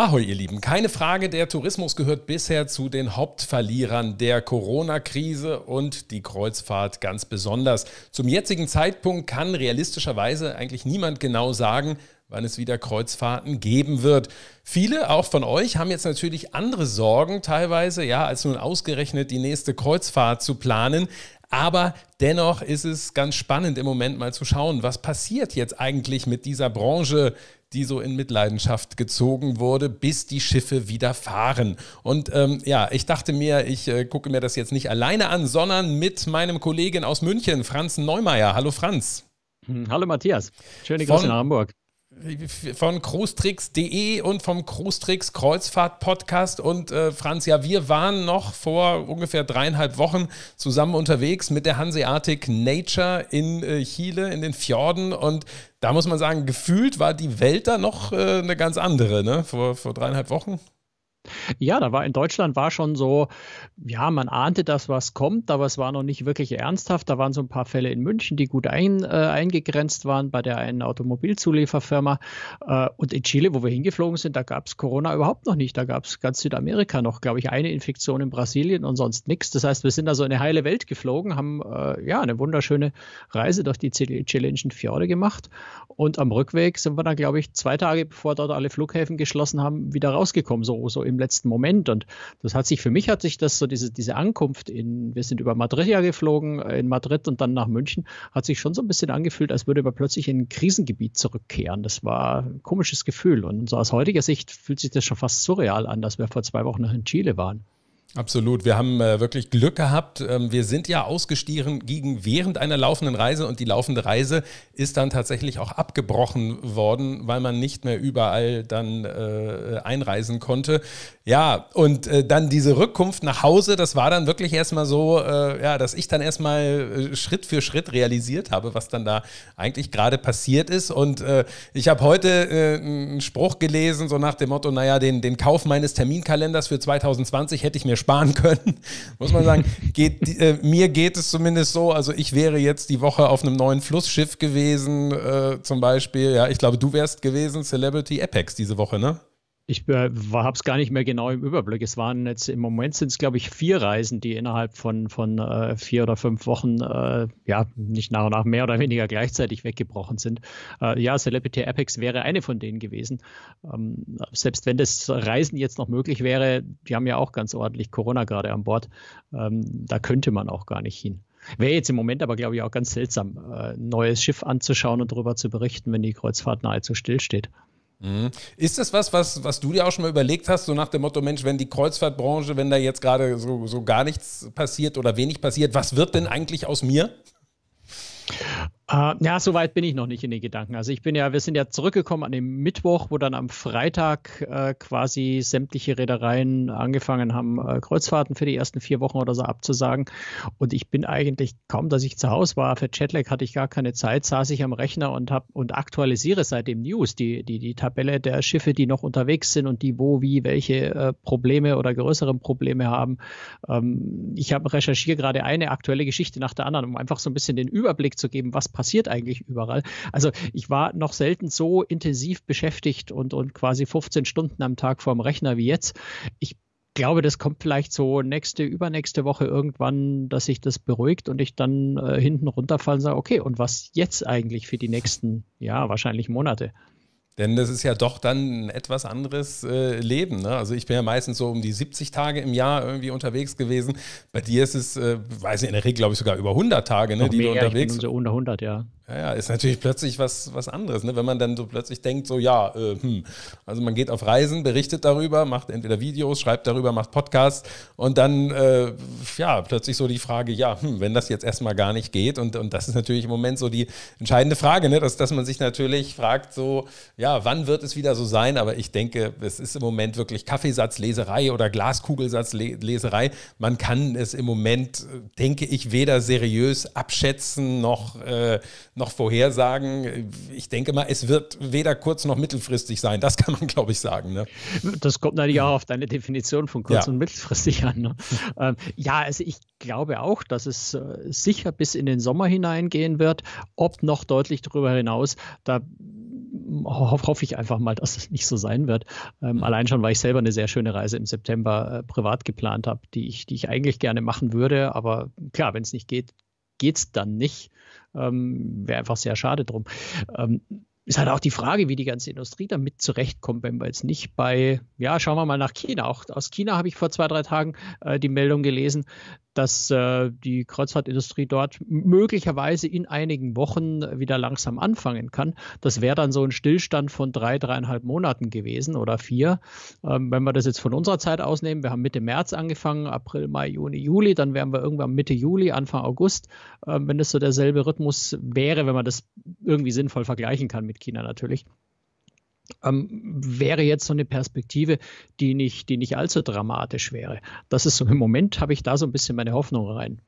Ahoi, ihr Lieben. Keine Frage, der Tourismus gehört bisher zu den Hauptverlierern der Corona-Krise und die Kreuzfahrt ganz besonders. Zum jetzigen Zeitpunkt kann realistischerweise eigentlich niemand genau sagen, wann es wieder Kreuzfahrten geben wird. Viele, auch von euch, haben jetzt natürlich andere Sorgen teilweise, ja, als nun ausgerechnet die nächste Kreuzfahrt zu planen. Aber dennoch ist es ganz spannend im Moment mal zu schauen, was passiert jetzt eigentlich mit dieser Branche? die so in Mitleidenschaft gezogen wurde, bis die Schiffe wieder fahren. Und ähm, ja, ich dachte mir, ich äh, gucke mir das jetzt nicht alleine an, sondern mit meinem Kollegen aus München, Franz Neumeier. Hallo Franz. Hm, hallo Matthias, schöne Grüße nach Hamburg von großtricks.de und vom Großtricks Kreuzfahrt Podcast. Und äh, Franz, ja, wir waren noch vor ungefähr dreieinhalb Wochen zusammen unterwegs mit der Hanseatic Nature in äh, Chile, in den Fjorden. Und da muss man sagen, gefühlt war die Welt da noch äh, eine ganz andere, ne? Vor, vor dreieinhalb Wochen. Ja, da war in Deutschland war schon so, ja, man ahnte, dass was kommt, aber es war noch nicht wirklich ernsthaft. Da waren so ein paar Fälle in München, die gut ein, äh, eingegrenzt waren bei der einen Automobilzulieferfirma. Äh, und in Chile, wo wir hingeflogen sind, da gab es Corona überhaupt noch nicht. Da gab es ganz Südamerika noch, glaube ich, eine Infektion in Brasilien und sonst nichts. Das heißt, wir sind also in eine heile Welt geflogen, haben äh, ja eine wunderschöne Reise durch die chilenischen Fjorde gemacht. Und am Rückweg sind wir dann, glaube ich, zwei Tage bevor dort alle Flughäfen geschlossen haben, wieder rausgekommen, so, so im letzten Moment. Und das hat sich, für mich hat sich das so, diese, diese Ankunft in, wir sind über Madrid ja geflogen, äh, in Madrid und dann nach München, hat sich schon so ein bisschen angefühlt, als würde man plötzlich in ein Krisengebiet zurückkehren. Das war ein komisches Gefühl. Und so aus heutiger Sicht fühlt sich das schon fast surreal an, dass wir vor zwei Wochen noch in Chile waren. Absolut. Wir haben äh, wirklich Glück gehabt. Ähm, wir sind ja ausgestiegen gegen während einer laufenden Reise und die laufende Reise ist dann tatsächlich auch abgebrochen worden, weil man nicht mehr überall dann äh, einreisen konnte. Ja, und äh, dann diese Rückkunft nach Hause, das war dann wirklich erstmal so, äh, ja, dass ich dann erstmal äh, Schritt für Schritt realisiert habe, was dann da eigentlich gerade passiert ist. Und äh, ich habe heute einen Spruch gelesen, so nach dem Motto, naja, den, den Kauf meines Terminkalenders für 2020 hätte ich mir sparen können, muss man sagen. Geht, äh, mir geht es zumindest so, also ich wäre jetzt die Woche auf einem neuen Flussschiff gewesen, äh, zum Beispiel. Ja, ich glaube, du wärst gewesen, Celebrity Apex diese Woche, ne? Ich äh, habe es gar nicht mehr genau im Überblick. Es waren jetzt im Moment sind es, glaube ich, vier Reisen, die innerhalb von, von äh, vier oder fünf Wochen, äh, ja, nicht nach und nach mehr oder weniger gleichzeitig weggebrochen sind. Äh, ja, Celebrity Apex wäre eine von denen gewesen. Ähm, selbst wenn das Reisen jetzt noch möglich wäre, die haben ja auch ganz ordentlich Corona gerade an Bord. Ähm, da könnte man auch gar nicht hin. Wäre jetzt im Moment aber, glaube ich, auch ganz seltsam, ein äh, neues Schiff anzuschauen und darüber zu berichten, wenn die Kreuzfahrt nahezu stillsteht. Mhm. Ist das was, was, was du dir auch schon mal überlegt hast, so nach dem Motto, Mensch, wenn die Kreuzfahrtbranche, wenn da jetzt gerade so, so gar nichts passiert oder wenig passiert, was wird denn eigentlich aus mir? Uh, ja, so weit bin ich noch nicht in den Gedanken. Also ich bin ja, wir sind ja zurückgekommen an dem Mittwoch, wo dann am Freitag äh, quasi sämtliche Reedereien angefangen haben, äh, Kreuzfahrten für die ersten vier Wochen oder so abzusagen. Und ich bin eigentlich kaum, dass ich zu Hause war. Für Jetlag hatte ich gar keine Zeit, saß ich am Rechner und hab und aktualisiere seitdem News, die, die, die Tabelle der Schiffe, die noch unterwegs sind und die wo, wie, welche äh, Probleme oder größeren Probleme haben. Ähm, ich habe recherchiere gerade eine aktuelle Geschichte nach der anderen, um einfach so ein bisschen den Überblick zu geben, was passiert passiert eigentlich überall. Also ich war noch selten so intensiv beschäftigt und, und quasi 15 Stunden am Tag vorm Rechner wie jetzt. Ich ich glaube, das kommt vielleicht so nächste, übernächste Woche irgendwann, dass sich das beruhigt und ich dann äh, hinten runterfallen sage, okay, und was jetzt eigentlich für die nächsten, ja, wahrscheinlich Monate? Denn das ist ja doch dann ein etwas anderes äh, Leben. Ne? Also ich bin ja meistens so um die 70 Tage im Jahr irgendwie unterwegs gewesen. Bei dir ist es, äh, weiß nicht, in der Regel glaube ich sogar über 100 Tage, ne, die mehr, du unterwegs bist. So unter 100, ja. Ja, ja, ist natürlich plötzlich was, was anderes, ne? wenn man dann so plötzlich denkt, so ja, äh, hm. also man geht auf Reisen, berichtet darüber, macht entweder Videos, schreibt darüber, macht Podcasts und dann, äh, ja, plötzlich so die Frage, ja, hm, wenn das jetzt erstmal gar nicht geht und, und das ist natürlich im Moment so die entscheidende Frage, ne? dass, dass man sich natürlich fragt, so, ja, wann wird es wieder so sein, aber ich denke, es ist im Moment wirklich Kaffeesatzleserei oder Glaskugelsatzleserei, man kann es im Moment, äh, denke ich, weder seriös abschätzen noch... Äh, noch vorhersagen. Ich denke mal, es wird weder kurz- noch mittelfristig sein. Das kann man, glaube ich, sagen. Ne? Das kommt natürlich auch auf deine Definition von kurz- ja. und mittelfristig an. Ne? Ähm, ja, also ich glaube auch, dass es äh, sicher bis in den Sommer hineingehen wird. Ob noch deutlich darüber hinaus, da hoffe ich einfach mal, dass es nicht so sein wird. Ähm, allein schon, weil ich selber eine sehr schöne Reise im September äh, privat geplant habe, die ich, die ich eigentlich gerne machen würde. Aber klar, wenn es nicht geht, geht es dann nicht. Ähm, Wäre einfach sehr schade drum. Ähm, ist halt auch die Frage, wie die ganze Industrie damit zurechtkommt, wenn wir jetzt nicht bei, ja, schauen wir mal nach China. Auch aus China habe ich vor zwei, drei Tagen äh, die Meldung gelesen, dass äh, die Kreuzfahrtindustrie dort möglicherweise in einigen Wochen wieder langsam anfangen kann. Das wäre dann so ein Stillstand von drei, dreieinhalb Monaten gewesen oder vier. Ähm, wenn wir das jetzt von unserer Zeit ausnehmen, wir haben Mitte März angefangen, April, Mai, Juni, Juli, dann wären wir irgendwann Mitte Juli, Anfang August, äh, wenn das so derselbe Rhythmus wäre, wenn man das irgendwie sinnvoll vergleichen kann mit China natürlich ähm, wäre jetzt so eine Perspektive, die nicht, die nicht allzu dramatisch wäre. Das ist so im Moment, habe ich da so ein bisschen meine Hoffnung rein.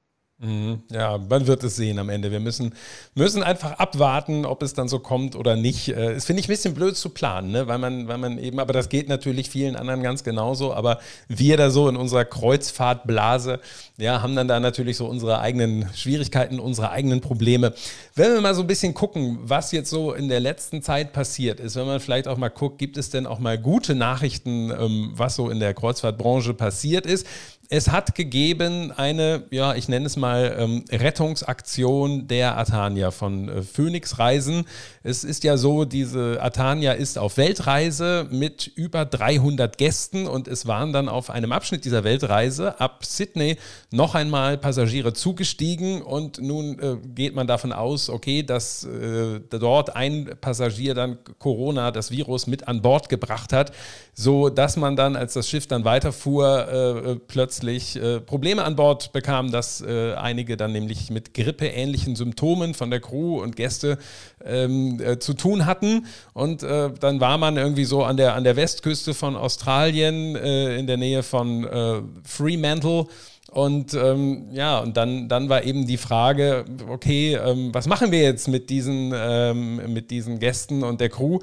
Mhm. Ja, man wird es sehen am Ende. Wir müssen, müssen einfach abwarten, ob es dann so kommt oder nicht. Es äh, finde ich ein bisschen blöd zu planen, ne? weil, man, weil man eben, aber das geht natürlich vielen anderen ganz genauso. Aber wir da so in unserer Kreuzfahrtblase, ja, haben dann da natürlich so unsere eigenen Schwierigkeiten, unsere eigenen Probleme. Wenn wir mal so ein bisschen gucken, was jetzt so in der letzten Zeit passiert ist, wenn man vielleicht auch mal guckt, gibt es denn auch mal gute Nachrichten, ähm, was so in der Kreuzfahrtbranche passiert ist? es hat gegeben eine, ja, ich nenne es mal ähm, Rettungsaktion der Atania von äh, Phoenix Reisen. Es ist ja so, diese Atania ist auf Weltreise mit über 300 Gästen und es waren dann auf einem Abschnitt dieser Weltreise ab Sydney noch einmal Passagiere zugestiegen und nun äh, geht man davon aus, okay, dass äh, dort ein Passagier dann Corona, das Virus mit an Bord gebracht hat, so dass man dann, als das Schiff dann weiterfuhr, äh, äh, plötzlich plötzlich äh, Probleme an Bord bekam, dass äh, einige dann nämlich mit grippeähnlichen Symptomen von der Crew und Gäste ähm, äh, zu tun hatten. Und äh, dann war man irgendwie so an der, an der Westküste von Australien äh, in der Nähe von äh, Fremantle. Und ähm, ja, und dann, dann war eben die Frage, okay, ähm, was machen wir jetzt mit diesen, ähm, mit diesen Gästen und der Crew?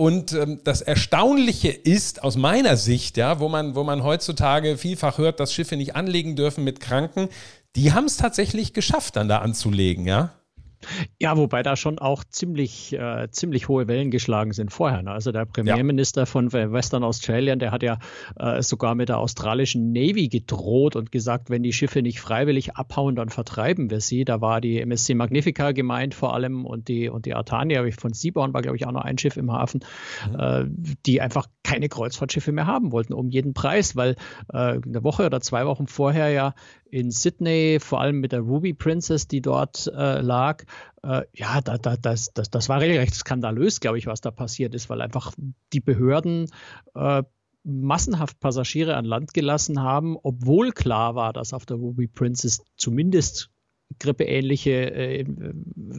Und ähm, das Erstaunliche ist aus meiner Sicht, ja, wo man, wo man heutzutage vielfach hört, dass Schiffe nicht anlegen dürfen mit Kranken, die haben es tatsächlich geschafft, dann da anzulegen, ja. Ja, wobei da schon auch ziemlich, äh, ziemlich hohe Wellen geschlagen sind vorher. Ne? Also der Premierminister ja. von Western Australia, der hat ja äh, sogar mit der australischen Navy gedroht und gesagt, wenn die Schiffe nicht freiwillig abhauen, dann vertreiben wir sie. Da war die MSC Magnifica gemeint vor allem und die, und die Artania von Seaborn war, glaube ich, auch noch ein Schiff im Hafen, mhm. äh, die einfach keine Kreuzfahrtschiffe mehr haben wollten, um jeden Preis, weil äh, eine Woche oder zwei Wochen vorher ja in Sydney, vor allem mit der Ruby Princess, die dort äh, lag. Äh, ja, da, da, das, das, das war regelrecht skandalös, glaube ich, was da passiert ist, weil einfach die Behörden äh, massenhaft Passagiere an Land gelassen haben, obwohl klar war, dass auf der Ruby Princess zumindest grippeähnliche äh,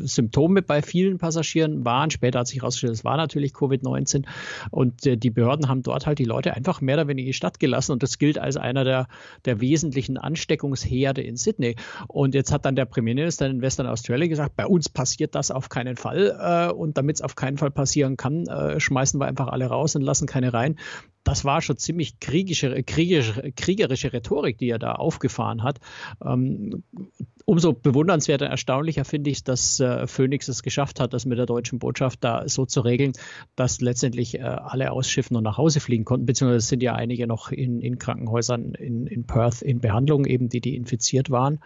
Symptome bei vielen Passagieren waren. Später hat sich herausgestellt, es war natürlich Covid-19. Und äh, die Behörden haben dort halt die Leute einfach mehr oder weniger in die Stadt gelassen. Und das gilt als einer der, der wesentlichen Ansteckungsherde in Sydney. Und jetzt hat dann der Premierminister in Western Australia gesagt, bei uns passiert das auf keinen Fall. Äh, und damit es auf keinen Fall passieren kann, äh, schmeißen wir einfach alle raus und lassen keine rein das war schon ziemlich kriegische, kriegische, kriegerische Rhetorik, die er da aufgefahren hat. Ähm, umso bewundernswerter, erstaunlicher finde ich, es, dass äh, Phoenix es geschafft hat, das mit der deutschen Botschaft da so zu regeln, dass letztendlich äh, alle ausschiffen und nach Hause fliegen konnten, beziehungsweise sind ja einige noch in, in Krankenhäusern in, in, Perth in Behandlung, eben die, die infiziert waren.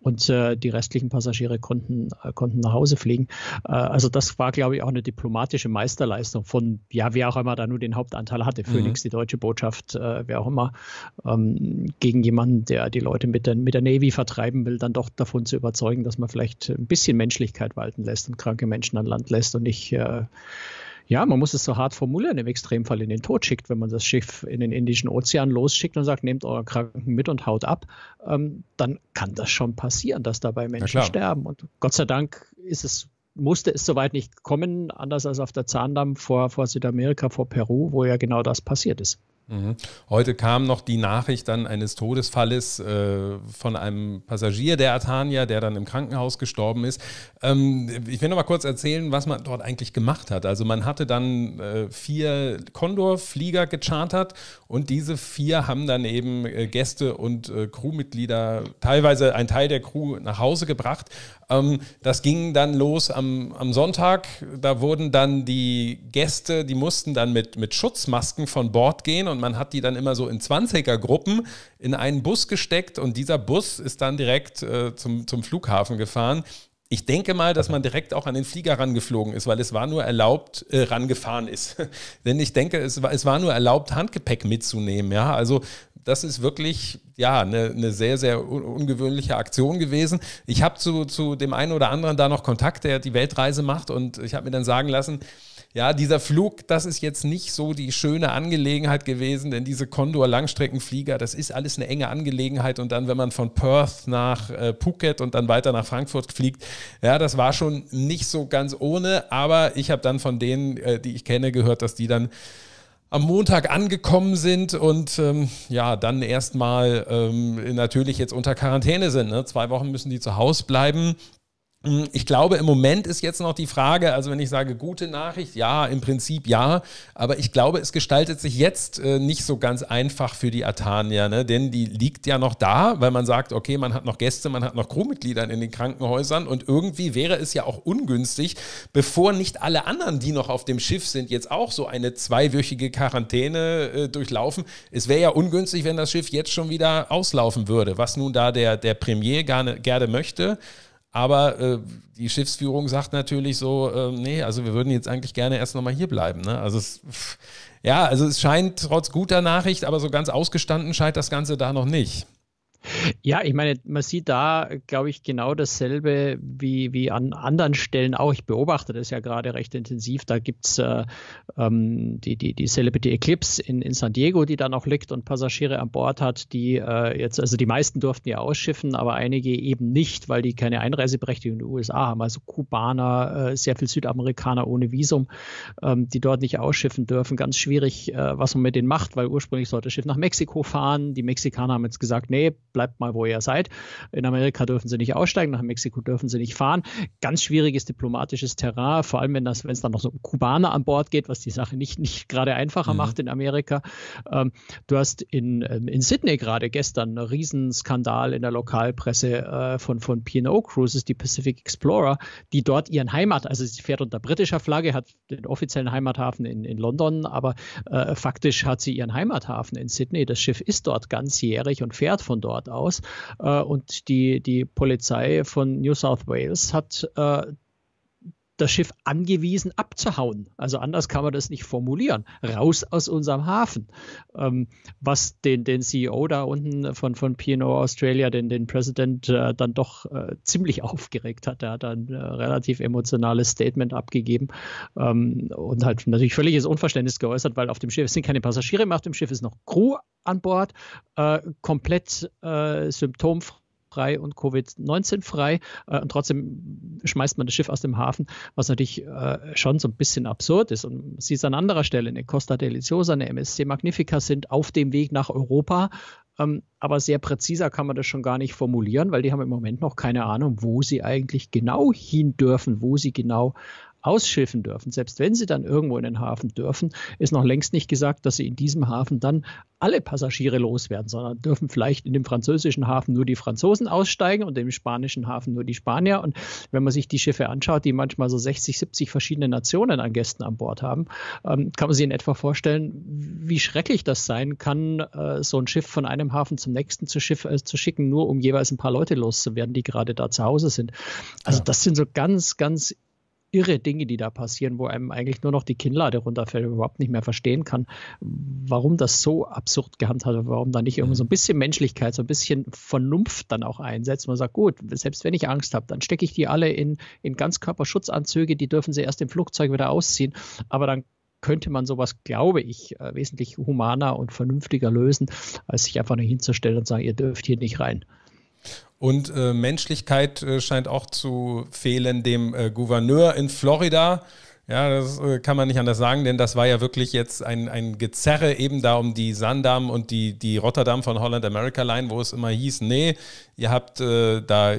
Und äh, die restlichen Passagiere konnten, äh, konnten nach Hause fliegen. Äh, also das war, glaube ich, auch eine diplomatische Meisterleistung von, ja, wer auch immer da nur den Hauptanteil hatte, mhm. Phoenix. Kriegs, die deutsche Botschaft, äh, wer auch immer, ähm, gegen jemanden, der die Leute mit der, mit der Navy vertreiben will, dann doch davon zu überzeugen, dass man vielleicht ein bisschen Menschlichkeit walten lässt und kranke Menschen an Land lässt und nicht äh, ja, man muss es so hart formulieren, im Extremfall in den Tod schickt, wenn man das Schiff in den Indischen Ozean losschickt und sagt, nehmt eure Kranken mit und haut ab, ähm, dann kann das schon passieren, dass dabei Menschen sterben. Und Gott sei Dank ist es musste es soweit nicht kommen, anders als auf der Zahndamm vor, vor Südamerika, vor Peru, wo ja genau das passiert ist. Mhm. Heute kam noch die Nachricht dann eines Todesfalles äh, von einem Passagier der Atania, der dann im Krankenhaus gestorben ist. Ähm, ich will noch mal kurz erzählen, was man dort eigentlich gemacht hat. Also man hatte dann äh, vier Condor-Flieger gechartert und diese vier haben dann eben äh, Gäste und äh, Crewmitglieder, teilweise ein Teil der Crew nach Hause gebracht. Ähm, das ging dann los am, am Sonntag. Da wurden dann die Gäste, die mussten dann mit, mit Schutzmasken von Bord gehen und sondern man hat die dann immer so in 20er-Gruppen in einen Bus gesteckt und dieser Bus ist dann direkt äh, zum, zum Flughafen gefahren. Ich denke mal, dass man direkt auch an den Flieger rangeflogen ist, weil es war nur erlaubt, äh, rangefahren ist. Denn ich denke, es war, es war nur erlaubt, Handgepäck mitzunehmen. Ja, also das ist wirklich ja eine, eine sehr, sehr ungewöhnliche Aktion gewesen. Ich habe zu, zu dem einen oder anderen da noch Kontakt, der die Weltreise macht und ich habe mir dann sagen lassen, ja, dieser Flug, das ist jetzt nicht so die schöne Angelegenheit gewesen, denn diese Condor-Langstreckenflieger, das ist alles eine enge Angelegenheit. Und dann, wenn man von Perth nach äh, Phuket und dann weiter nach Frankfurt fliegt, ja, das war schon nicht so ganz ohne. Aber ich habe dann von denen, äh, die ich kenne, gehört, dass die dann am Montag angekommen sind und ähm, ja, dann erstmal ähm, natürlich jetzt unter Quarantäne sind. Ne? Zwei Wochen müssen die zu Hause bleiben. Hm, ich glaube, im Moment ist jetzt noch die Frage, also wenn ich sage gute Nachricht, ja, im Prinzip ja, aber ich glaube, es gestaltet sich jetzt äh, nicht so ganz einfach für die Atania, ne? denn die liegt ja noch da, weil man sagt, okay, man hat noch Gäste, man hat noch Crewmitglieder in den Krankenhäusern und irgendwie wäre es ja auch ungünstig, bevor nicht alle anderen, die noch auf dem Schiff sind, jetzt auch so eine zweiwöchige Quarantäne äh, durchlaufen. Es wäre ja ungünstig, wenn das Schiff jetzt schon wieder auslaufen würde, was nun da der, der Premier gerne, gerne möchte. Aber äh, die Schiffsführung sagt natürlich so, äh, nee, also wir würden jetzt eigentlich gerne erst nochmal hier bleiben. Ne? Also es, ja, also es scheint trotz guter Nachricht, aber so ganz ausgestanden scheint das Ganze da noch nicht. Ja, ich meine, man sieht da, glaube ich, genau dasselbe wie, wie an anderen Stellen auch. Ich beobachte das ja gerade recht intensiv. Da gibt es äh, ähm, die, die, die Celebrity Eclipse in, in San Diego, die da noch liegt und Passagiere an Bord hat, die äh, jetzt, also die meisten durften ja ausschiffen, aber einige eben nicht, weil die keine Einreiseberechtigung in den USA haben. Also Kubaner, äh, sehr viel Südamerikaner ohne Visum, ähm, die dort nicht ausschiffen dürfen. Ganz schwierig, äh, was man mit denen macht, weil ursprünglich sollte das Schiff nach Mexiko fahren. Die Mexikaner haben jetzt gesagt, nee, bleibt mal, wo ihr seid. In Amerika dürfen sie nicht aussteigen, nach Mexiko dürfen sie nicht fahren. Ganz schwieriges diplomatisches Terrain, vor allem wenn das, wenn es dann noch so Kubaner an Bord geht, was die Sache nicht, nicht gerade einfacher mhm. macht in Amerika. Ähm, du hast in, ähm, in Sydney gerade gestern einen Riesenskandal in der Lokalpresse äh, von, von P&O Cruises, die Pacific Explorer, die dort ihren Heimat, also sie fährt unter britischer Flagge, hat den offiziellen Heimathafen in, in London, aber äh, faktisch hat sie ihren Heimathafen in Sydney. Das Schiff ist dort ganzjährig und fährt von dort. Straftat aus. Äh, und die, die Polizei von New South Wales hat äh, das Schiff angewiesen abzuhauen. Also anders kann man das nicht formulieren. Raus aus unserem Hafen. Ähm, was den, den CEO da unten von, von P&O Australia, den, den President, äh, dann doch äh, ziemlich aufgeregt hat. Er hat ein äh, relativ emotionales Statement abgegeben ähm, und hat natürlich völliges Unverständnis geäußert, weil auf dem Schiff sind keine Passagiere mehr, auf dem Schiff ist noch Crew an Bord, äh, komplett äh, symptomfrei frei und Covid-19 frei äh, und trotzdem schmeißt man das Schiff aus dem Hafen, was natürlich äh, schon so ein bisschen absurd ist. Und sie ist an anderer Stelle, eine Costa Deliciosa, eine MSC Magnifica sind auf dem Weg nach Europa. Ähm, aber sehr präziser kann man das schon gar nicht formulieren, weil die haben im Moment noch keine Ahnung, wo sie eigentlich genau hin dürfen, wo sie genau ausschiffen dürfen. Selbst wenn sie dann irgendwo in den Hafen dürfen, ist noch längst nicht gesagt, dass sie in diesem Hafen dann alle Passagiere loswerden, sondern dürfen vielleicht in dem französischen Hafen nur die Franzosen aussteigen und im spanischen Hafen nur die Spanier. Und wenn man sich die Schiffe anschaut, die manchmal so 60, 70 verschiedene Nationen an Gästen an Bord haben, ähm, kann man sich in etwa vorstellen, wie schrecklich das sein kann, äh, so ein Schiff von einem Hafen zum nächsten zu, Schiff, äh, zu schicken, nur um jeweils ein paar Leute loszuwerden, die gerade da zu Hause sind. Also das sind so ganz, ganz irre Dinge, die da passieren, wo einem eigentlich nur noch die Kinnlade runterfällt und überhaupt nicht mehr verstehen kann, warum das so absurd gehandhabt wird, warum da nicht irgendwie so ein bisschen Menschlichkeit, so ein bisschen Vernunft dann auch einsetzt. Man sagt, gut, selbst wenn ich Angst habe, dann stecke ich die alle in, in Ganzkörperschutzanzüge, die dürfen sie erst im Flugzeug wieder ausziehen, aber dann könnte man sowas, glaube ich, äh, wesentlich humaner und vernünftiger lösen, als sich einfach nur hinzustellen und sagen, ihr dürft hier nicht rein. Und äh, Menschlichkeit äh, scheint auch zu fehlen dem äh, Gouverneur in Florida. Ja, das äh, kann man nicht anders sagen, denn das war ja wirklich jetzt ein, ein Gezerre eben da um die Sandam und die, die Rotterdam von Holland America Line, wo es immer hieß, nee, ihr habt äh, da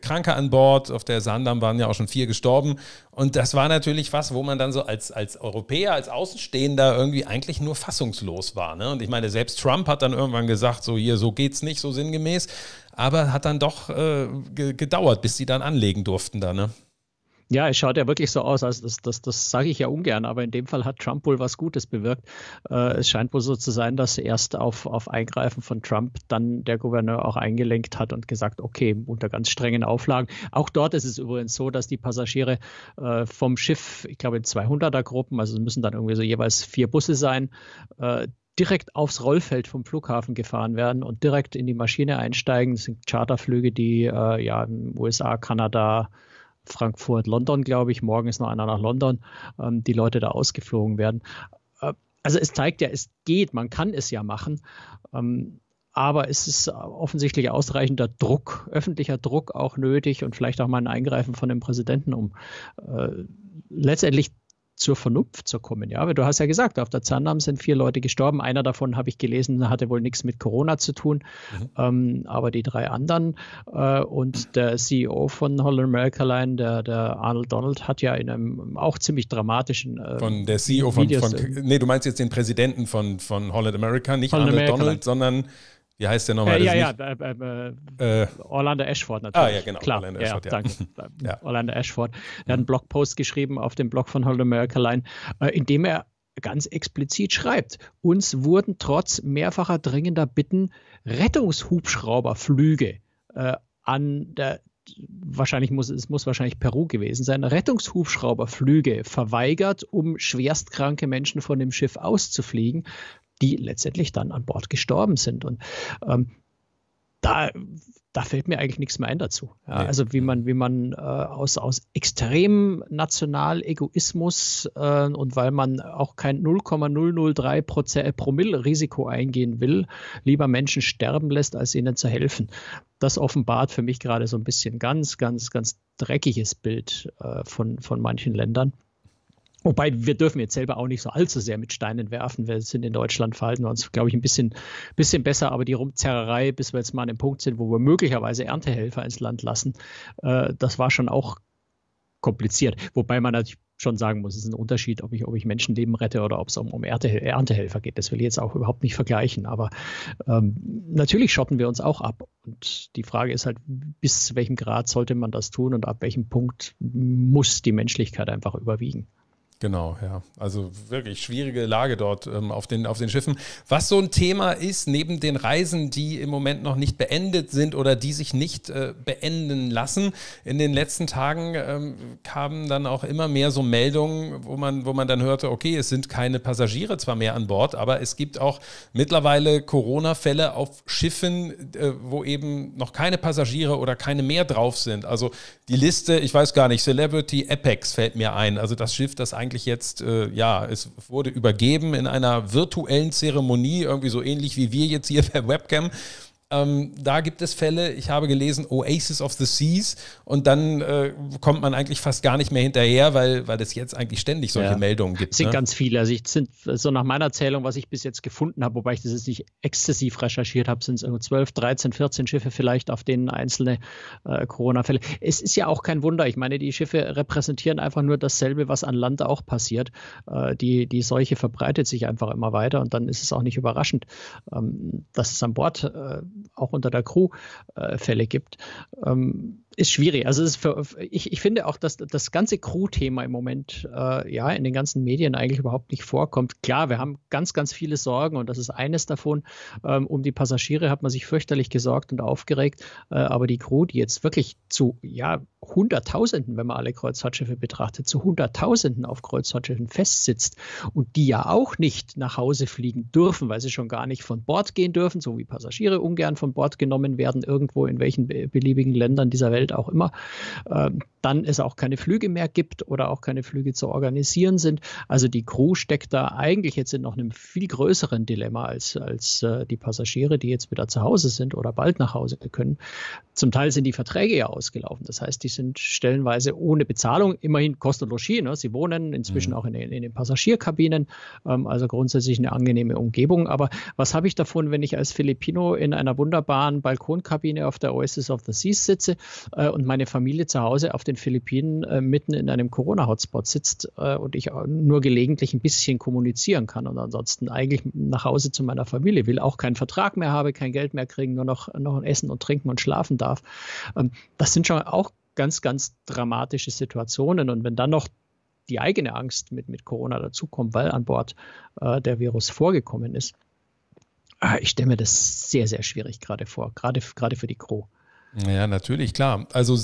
Kranke an Bord, auf der Sandam waren ja auch schon vier gestorben. Und das war natürlich was, wo man dann so als, als Europäer, als Außenstehender irgendwie eigentlich nur fassungslos war. Ne? Und ich meine, selbst Trump hat dann irgendwann gesagt, so hier, so geht's nicht, so sinngemäß aber hat dann doch äh, gedauert, bis sie dann anlegen durften da, ne? Ja, es schaut ja wirklich so aus. Also das, das, das sage ich ja ungern, aber in dem Fall hat Trump wohl was Gutes bewirkt. Äh, es scheint wohl so zu sein, dass erst auf, auf Eingreifen von Trump dann der Gouverneur auch eingelenkt hat und gesagt, okay, unter ganz strengen Auflagen. Auch dort ist es übrigens so, dass die Passagiere äh, vom Schiff, ich glaube in 200er Gruppen, also es müssen dann irgendwie so jeweils vier Busse sein, äh, direkt aufs Rollfeld vom Flughafen gefahren werden und direkt in die Maschine einsteigen. Das sind Charterflüge, die äh, ja USA, Kanada, Frankfurt, London, glaube ich. Morgen ist noch einer nach London, ähm, die Leute da ausgeflogen werden. Äh, also es zeigt ja, es geht, man kann es ja machen. Ähm, aber es ist offensichtlich ausreichender Druck, öffentlicher Druck auch nötig und vielleicht auch mal ein Eingreifen von dem Präsidenten, um äh, letztendlich zur Vernunft zu kommen. Ja, weil du hast ja gesagt, auf der Zandam sind vier Leute gestorben. Einer davon habe ich gelesen, hatte wohl nichts mit Corona zu tun. Mhm. Ähm, aber die drei anderen äh, und der CEO von Holland Merkeline, der, der Arnold Donald, hat ja in einem auch ziemlich dramatischen. Äh, von der CEO von, von, äh, Nee, du meinst jetzt den Präsidenten von, von Holland America, nicht Holland Arnold America. Donald, sondern wie heißt der nochmal? Äh, ja, ja, äh äh, äh, äh, Orlando Ashford natürlich. Ah, ja, genau. Klar. Orlando Ashford, ja. ja. ja. Orlando Ashford. Er hat einen Blogpost geschrieben auf dem Blog von Hold America Line, äh, in dem er ganz explizit schreibt, uns wurden trotz mehrfacher dringender Bitten Rettungshubschrauberflüge an der wahrscheinlich muss es muss wahrscheinlich Peru gewesen sein, Rettungshubschrauberflüge verweigert, um schwerstkranke Menschen von dem Schiff auszufliegen die letztendlich dann an Bord gestorben sind. Und ähm, da, da fällt mir eigentlich nichts mehr ein dazu. Ja, nee. Also wie man, wie man äh, aus, aus extremem Nationalegoismus äh, und weil man auch kein 0,003 Prozent, Promille Risiko eingehen will, lieber Menschen sterben lässt, als ihnen zu helfen. Das offenbart für mich gerade so ein bisschen ganz, ganz, ganz dreckiges Bild äh, von, von manchen Ländern. Wobei wir dürfen jetzt selber auch nicht so allzu sehr mit Steinen werfen. Wir sind in Deutschland, verhalten wir uns, glaube ich, ein bisschen, bisschen besser. Aber die Rumzerrerei, bis wir jetzt mal an dem Punkt sind, wo wir möglicherweise Erntehelfer ins Land lassen, äh, das war schon auch kompliziert. Wobei man natürlich schon sagen muss, es ist ein Unterschied, ob ich, ob ich Menschenleben rette oder ob es um, um Ernte, Erntehelfer geht. Das will ich jetzt auch überhaupt nicht vergleichen. Aber ähm, natürlich schotten wir uns auch ab. Und die Frage ist halt, bis zu welchem Grad sollte man das tun und ab welchem Punkt muss die Menschlichkeit einfach überwiegen. Genau, ja. Also wirklich schwierige Lage dort ähm, auf, den, auf den Schiffen. Was so ein Thema ist, neben den Reisen, die im Moment noch nicht beendet sind oder die sich nicht äh, beenden lassen, in den letzten Tagen ähm, kamen dann auch immer mehr so Meldungen, wo man, wo man dann hörte, okay, es sind keine Passagiere zwar mehr an Bord, aber es gibt auch mittlerweile Corona-Fälle auf Schiffen, äh, wo eben noch keine Passagiere oder keine mehr drauf sind. Also die Liste, ich weiß gar nicht, Celebrity Apex fällt mir ein. Also das Schiff, das eigentlich eigentlich jetzt, äh, ja, es wurde übergeben in einer virtuellen Zeremonie, irgendwie so ähnlich wie wir jetzt hier per Webcam. Ähm, da gibt es Fälle, ich habe gelesen, Oasis of the Seas und dann äh, kommt man eigentlich fast gar nicht mehr hinterher, weil, weil es jetzt eigentlich ständig solche ja. Meldungen gibt. Es sind ne? ganz viele. Also ich sind so nach meiner Zählung, was ich bis jetzt gefunden habe, wobei ich das jetzt nicht exzessiv recherchiert habe, sind es 12, 13, 14 Schiffe vielleicht, auf denen einzelne äh, Corona-Fälle. Es ist ja auch kein Wunder. Ich meine, die Schiffe repräsentieren einfach nur dasselbe, was an Land auch passiert. Äh, die, die Seuche verbreitet sich einfach immer weiter und dann ist es auch nicht überraschend, ähm, dass es an Bord äh, auch unter der Crew äh, Fälle gibt. Ähm, ist schwierig. Also ist für, ich, ich finde auch, dass das ganze Crew-Thema im Moment äh, ja in den ganzen Medien eigentlich überhaupt nicht vorkommt. Klar, wir haben ganz, ganz viele Sorgen und das ist eines davon. Ähm, um die Passagiere hat man sich fürchterlich gesorgt und aufgeregt, äh, aber die Crew, die jetzt wirklich zu ja Hunderttausenden, wenn man alle Kreuzfahrtschiffe betrachtet, zu Hunderttausenden auf Kreuzfahrtschiffen festsitzt und die ja auch nicht nach Hause fliegen dürfen, weil sie schon gar nicht von Bord gehen dürfen, so wie Passagiere ungern von Bord genommen werden irgendwo in welchen beliebigen Ländern dieser Welt Welt auch immer. Ähm, dann es auch keine Flüge mehr gibt oder auch keine Flüge zu organisieren sind. Also die Crew steckt da eigentlich jetzt in noch einem viel größeren Dilemma als, als äh, die Passagiere, die jetzt wieder zu Hause sind oder bald nach Hause können. Zum Teil sind die Verträge ja ausgelaufen. Das heißt, die sind stellenweise ohne Bezahlung, immerhin Kost und Ne? Sie wohnen inzwischen mhm. auch in, in, den Passagierkabinen. Ähm, also grundsätzlich eine angenehme Umgebung. Aber was habe ich davon, wenn ich als Filipino in einer wunderbaren Balkonkabine auf der Oasis of the Seas sitze äh, und meine Familie zu Hause auf dem den Philippinen äh, mitten in einem Corona-Hotspot sitzt äh, und ich äh, nur gelegentlich ein bisschen kommunizieren kann und ansonsten eigentlich nach Hause zu meiner Familie will, auch keinen Vertrag mehr habe, kein Geld mehr kriegen, nur noch, noch ein Essen und Trinken und schlafen darf. Ähm, das sind schon auch ganz, ganz dramatische Situationen. Und wenn dann noch die eigene Angst mit, mit Corona dazukommt, weil an Bord äh, der Virus vorgekommen ist, äh, ich stelle mir das sehr, sehr schwierig gerade vor, gerade, gerade für die Crew. Ja, natürlich, klar. Also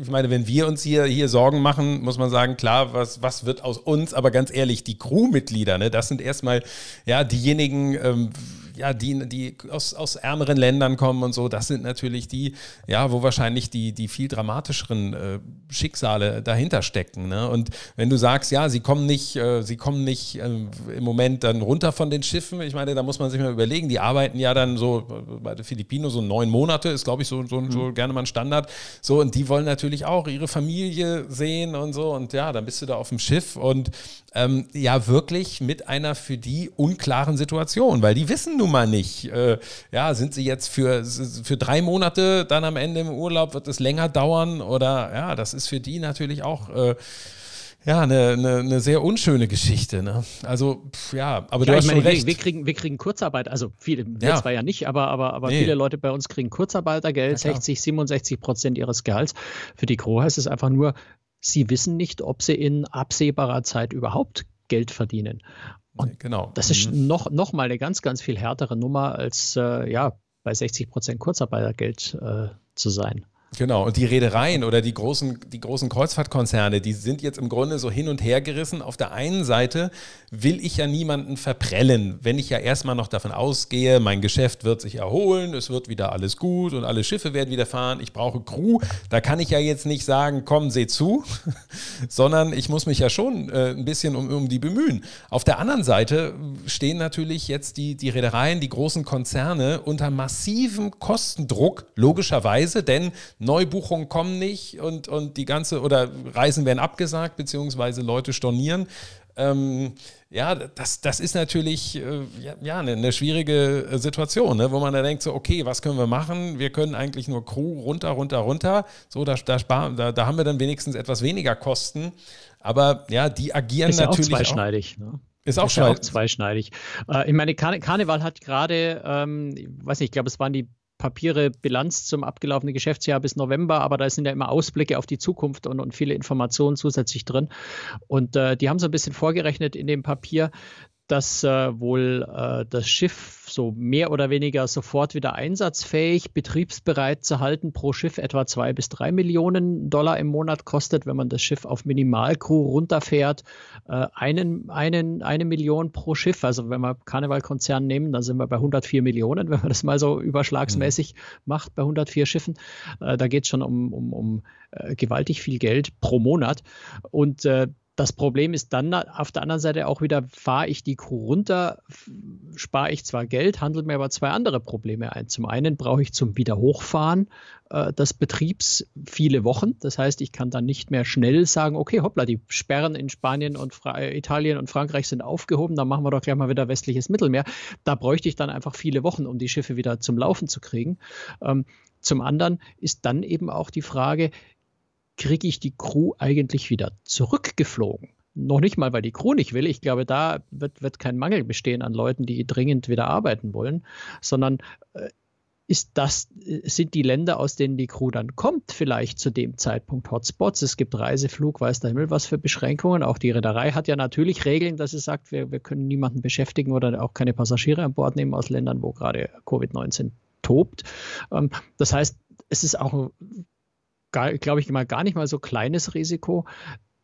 ich meine, wenn wir uns hier, hier Sorgen machen, muss man sagen, klar, was, was wird aus uns? Aber ganz ehrlich, die Crewmitglieder, ne, das sind erstmal ja, diejenigen, ähm, ja, die, die aus, aus ärmeren Ländern kommen und so, das sind natürlich die, ja, wo wahrscheinlich die, die viel dramatischeren äh, Schicksale dahinter stecken. Ne? Und wenn du sagst, ja, sie kommen nicht, äh, sie kommen nicht äh, im Moment dann runter von den Schiffen, ich meine, da muss man sich mal überlegen, die arbeiten ja dann so äh, bei den Filipinos so neun Monate, ist glaube ich so, so, so mhm. gerne mal ein Standard. So, und die wollen natürlich auch ihre Familie sehen und so. Und ja, dann bist du da auf dem Schiff und ähm, ja wirklich mit einer für die unklaren Situation, weil die wissen nun mal nicht, äh, ja, sind sie jetzt für, für drei Monate dann am Ende im Urlaub, wird es länger dauern oder ja, das ist für die natürlich auch. Äh, ja, eine, eine, eine sehr unschöne Geschichte. Ne? Also, pf, ja, aber ja, du hast meine, schon recht. Wir, kriegen, wir kriegen Kurzarbeit, also viele, wir ja. zwar ja nicht, aber, aber, aber nee. viele Leute bei uns kriegen Kurzarbeitergeld, ja, 60, 67 Prozent ihres Gehalts. Für die Kroha heißt es einfach nur sie wissen nicht, ob sie in absehbarer Zeit überhaupt Geld verdienen. Und genau. Das ist mhm. noch, noch mal eine ganz, ganz viel härtere Nummer, als äh, ja, bei 60 Prozent Kurzarbeitergeld äh, zu sein. Genau, und die Reedereien oder die großen, die großen Kreuzfahrtkonzerne, die sind jetzt im Grunde so hin und her gerissen. Auf der einen Seite will ich ja niemanden verprellen, wenn ich ja erstmal noch davon ausgehe, mein Geschäft wird sich erholen, es wird wieder alles gut und alle Schiffe werden wieder fahren, ich brauche Crew. Da kann ich ja jetzt nicht sagen, komm, seh zu, sondern ich muss mich ja schon äh, ein bisschen um, um die bemühen. Auf der anderen Seite stehen natürlich jetzt die, die Reedereien, die großen Konzerne unter massivem Kostendruck, logischerweise, denn Neubuchungen kommen nicht und, und die ganze oder Reisen werden abgesagt, beziehungsweise Leute stornieren. Ähm, ja, das, das ist natürlich äh, ja, eine, eine, schwierige äh, Situation, ne? wo man da denkt, so, okay, was können wir machen? Wir können eigentlich nur Crew runter, runter, runter. So, da, da, sparen, da, da haben wir dann wenigstens etwas weniger Kosten. Aber ja, die agieren ist ja natürlich. Auch zweischneidig, auch, ne? Ist auch, ist ja auch zweischneidig. Äh, ich meine, Karne Karneval hat gerade, ähm, ich weiß nicht, ich glaube, es waren die Papiere Bilanz zum abgelaufenen Geschäftsjahr bis November, aber da sind ja immer Ausblicke auf die Zukunft und, und viele Informationen zusätzlich drin. Und äh, die haben so ein bisschen vorgerechnet in dem Papier, dass äh, wohl äh, das Schiff so mehr oder weniger sofort wieder einsatzfähig, betriebsbereit zu halten, pro Schiff etwa zwei bis drei Millionen Dollar im Monat kostet, wenn man das Schiff auf Minimalcrew runterfährt, äh, einen, einen, eine Million pro Schiff. Also wenn wir Karnevalkonzern nehmen, dann sind wir bei 104 Millionen, wenn man das mal so überschlagsmäßig mhm. macht, bei 104 Schiffen. Äh, da geht es schon um, um, um äh, gewaltig viel Geld pro Monat. Und äh, das Problem ist dann auf der anderen Seite auch wieder, fahre ich die Crew runter, spare ich zwar Geld, handelt mir aber zwei andere Probleme ein. Zum einen brauche ich zum Wiederhochfahren äh, des Betriebs viele Wochen. Das heißt, ich kann dann nicht mehr schnell sagen, okay, hoppla, die Sperren in Spanien und Fra äh, Italien und Frankreich sind aufgehoben, dann machen wir doch gleich mal wieder westliches Mittelmeer. Da bräuchte ich dann einfach viele Wochen, um die Schiffe wieder zum Laufen zu kriegen. Ähm, zum anderen ist dann eben auch die Frage, kriege ich die Crew eigentlich wieder zurückgeflogen? Noch nicht mal, weil die Crew nicht will. Ich glaube, da wird, wird kein Mangel bestehen an Leuten, die dringend wieder arbeiten wollen, sondern äh, ist das, sind die Länder, aus denen die Crew dann kommt, vielleicht zu dem Zeitpunkt Hotspots. Es gibt Reiseflug, weiß der Himmel was für Beschränkungen. Auch die Reederei hat ja natürlich Regeln, dass sie sagt, wir, wir können niemanden beschäftigen oder auch keine Passagiere an Bord nehmen aus Ländern, wo gerade Covid-19 tobt. Ähm, das heißt, es ist auch ein glaube ich mal, gar nicht mal so kleines Risiko,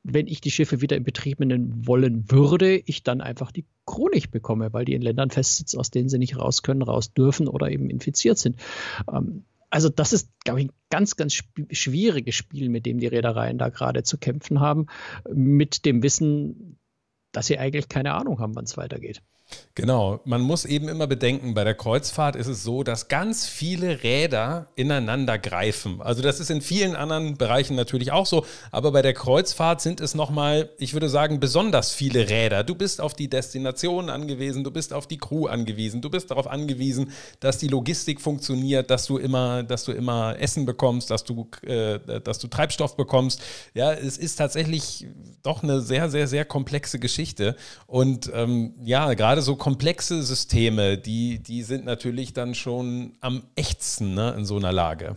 wenn ich die Schiffe wieder in Betrieb nehmen wollen würde, ich dann einfach die Chronik bekomme, weil die in Ländern festsitzt, aus denen sie nicht raus können, raus dürfen oder eben infiziert sind. Ähm, also das ist, glaube ich, ein ganz, ganz sp schwieriges Spiel, mit dem die Reedereien da gerade zu kämpfen haben, mit dem Wissen, dass sie eigentlich keine Ahnung haben, wann es weitergeht. Genau, man muss eben immer bedenken, bei der Kreuzfahrt ist es so, dass ganz viele Räder ineinander greifen. Also das ist in vielen anderen Bereichen natürlich auch so, aber bei der Kreuzfahrt sind es nochmal, ich würde sagen, besonders viele Räder. Du bist auf die Destination angewiesen, du bist auf die Crew angewiesen, du bist darauf angewiesen, dass die Logistik funktioniert, dass du immer, dass du immer Essen bekommst, dass du, äh, dass du Treibstoff bekommst. Ja, es ist tatsächlich doch eine sehr, sehr, sehr komplexe Geschichte. Und ähm, ja, gerade gerade so komplexe Systeme, die, die sind natürlich dann schon am echtsten ne, in so einer Lage.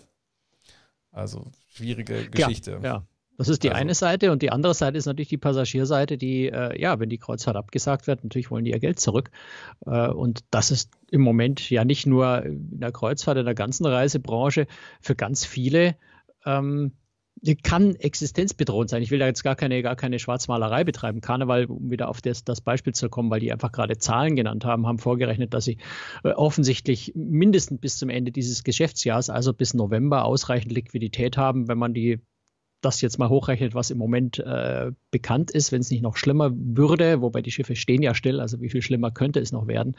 Also schwierige Geschichte. Ja, ja. Das ist die also. eine Seite und die andere Seite ist natürlich die Passagierseite, die, äh, ja, wenn die Kreuzfahrt abgesagt wird, natürlich wollen die ihr Geld zurück. Äh, und das ist im Moment ja nicht nur in der Kreuzfahrt, in der ganzen Reisebranche für ganz viele ähm, kann existenzbedrohend sein. Ich will da jetzt gar keine, gar keine Schwarzmalerei betreiben. Karneval, um wieder auf das, das Beispiel zu kommen, weil die einfach gerade Zahlen genannt haben, haben vorgerechnet, dass sie äh, offensichtlich mindestens bis zum Ende dieses Geschäftsjahres, also bis November, ausreichend Liquidität haben, wenn man die das jetzt mal hochrechnet, was im Moment äh, bekannt ist, wenn es nicht noch schlimmer würde, wobei die Schiffe stehen ja still, also wie viel schlimmer könnte es noch werden,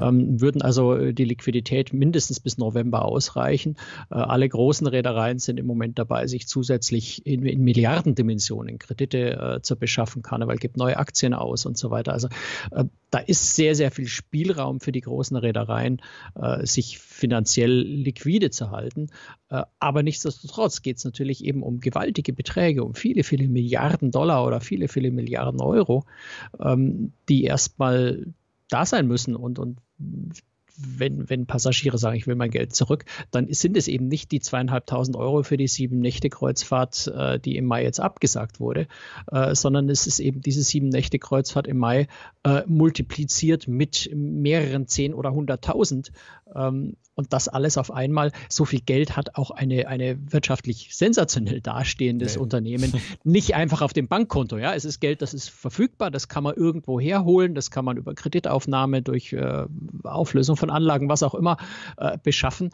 ähm, würden also äh, die Liquidität mindestens bis November ausreichen. Äh, alle großen Reedereien sind im Moment dabei, sich zusätzlich in, in Milliardendimensionen Kredite äh, zu beschaffen. Karneval gibt neue Aktien aus und so weiter. Also äh, da ist sehr, sehr viel Spielraum für die großen Reedereien, äh, sich finanziell liquide zu halten. Äh, aber nichtsdestotrotz geht es natürlich eben um gewaltige Beträge, um viele, viele Milliarden Dollar oder viele, viele Milliarden Euro, ähm, die erstmal da sein müssen und, und wenn, wenn Passagiere sagen, ich will mein Geld zurück, dann sind es eben nicht die zweieinhalbtausend Euro für die sieben Nächte Kreuzfahrt, äh, die im Mai jetzt abgesagt wurde, äh, sondern es ist eben diese sieben Nächte Kreuzfahrt im Mai äh, multipliziert mit mehreren zehn oder hunderttausend. Ähm, und das alles auf einmal. So viel Geld hat auch eine, eine wirtschaftlich sensationell dastehendes Nein. Unternehmen nicht einfach auf dem Bankkonto. Ja, es ist Geld, das ist verfügbar, das kann man irgendwo herholen, das kann man über Kreditaufnahme durch äh, Auflösung von von Anlagen, was auch immer, äh, beschaffen.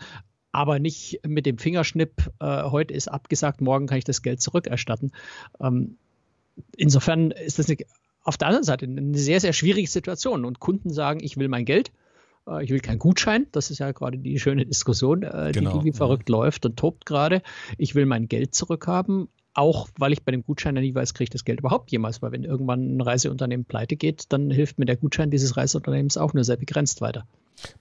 Aber nicht mit dem Fingerschnipp, äh, heute ist abgesagt, morgen kann ich das Geld zurückerstatten. Ähm, insofern ist das eine, auf der anderen Seite eine sehr, sehr schwierige Situation. Und Kunden sagen, ich will mein Geld, äh, ich will keinen Gutschein, das ist ja gerade die schöne Diskussion, äh, die, genau, die wie verrückt ja. läuft und tobt gerade. Ich will mein Geld zurückhaben, auch weil ich bei dem Gutschein ja nie weiß, kriege ich das Geld überhaupt jemals, weil wenn irgendwann ein Reiseunternehmen pleite geht, dann hilft mir der Gutschein dieses Reiseunternehmens auch nur sehr begrenzt weiter.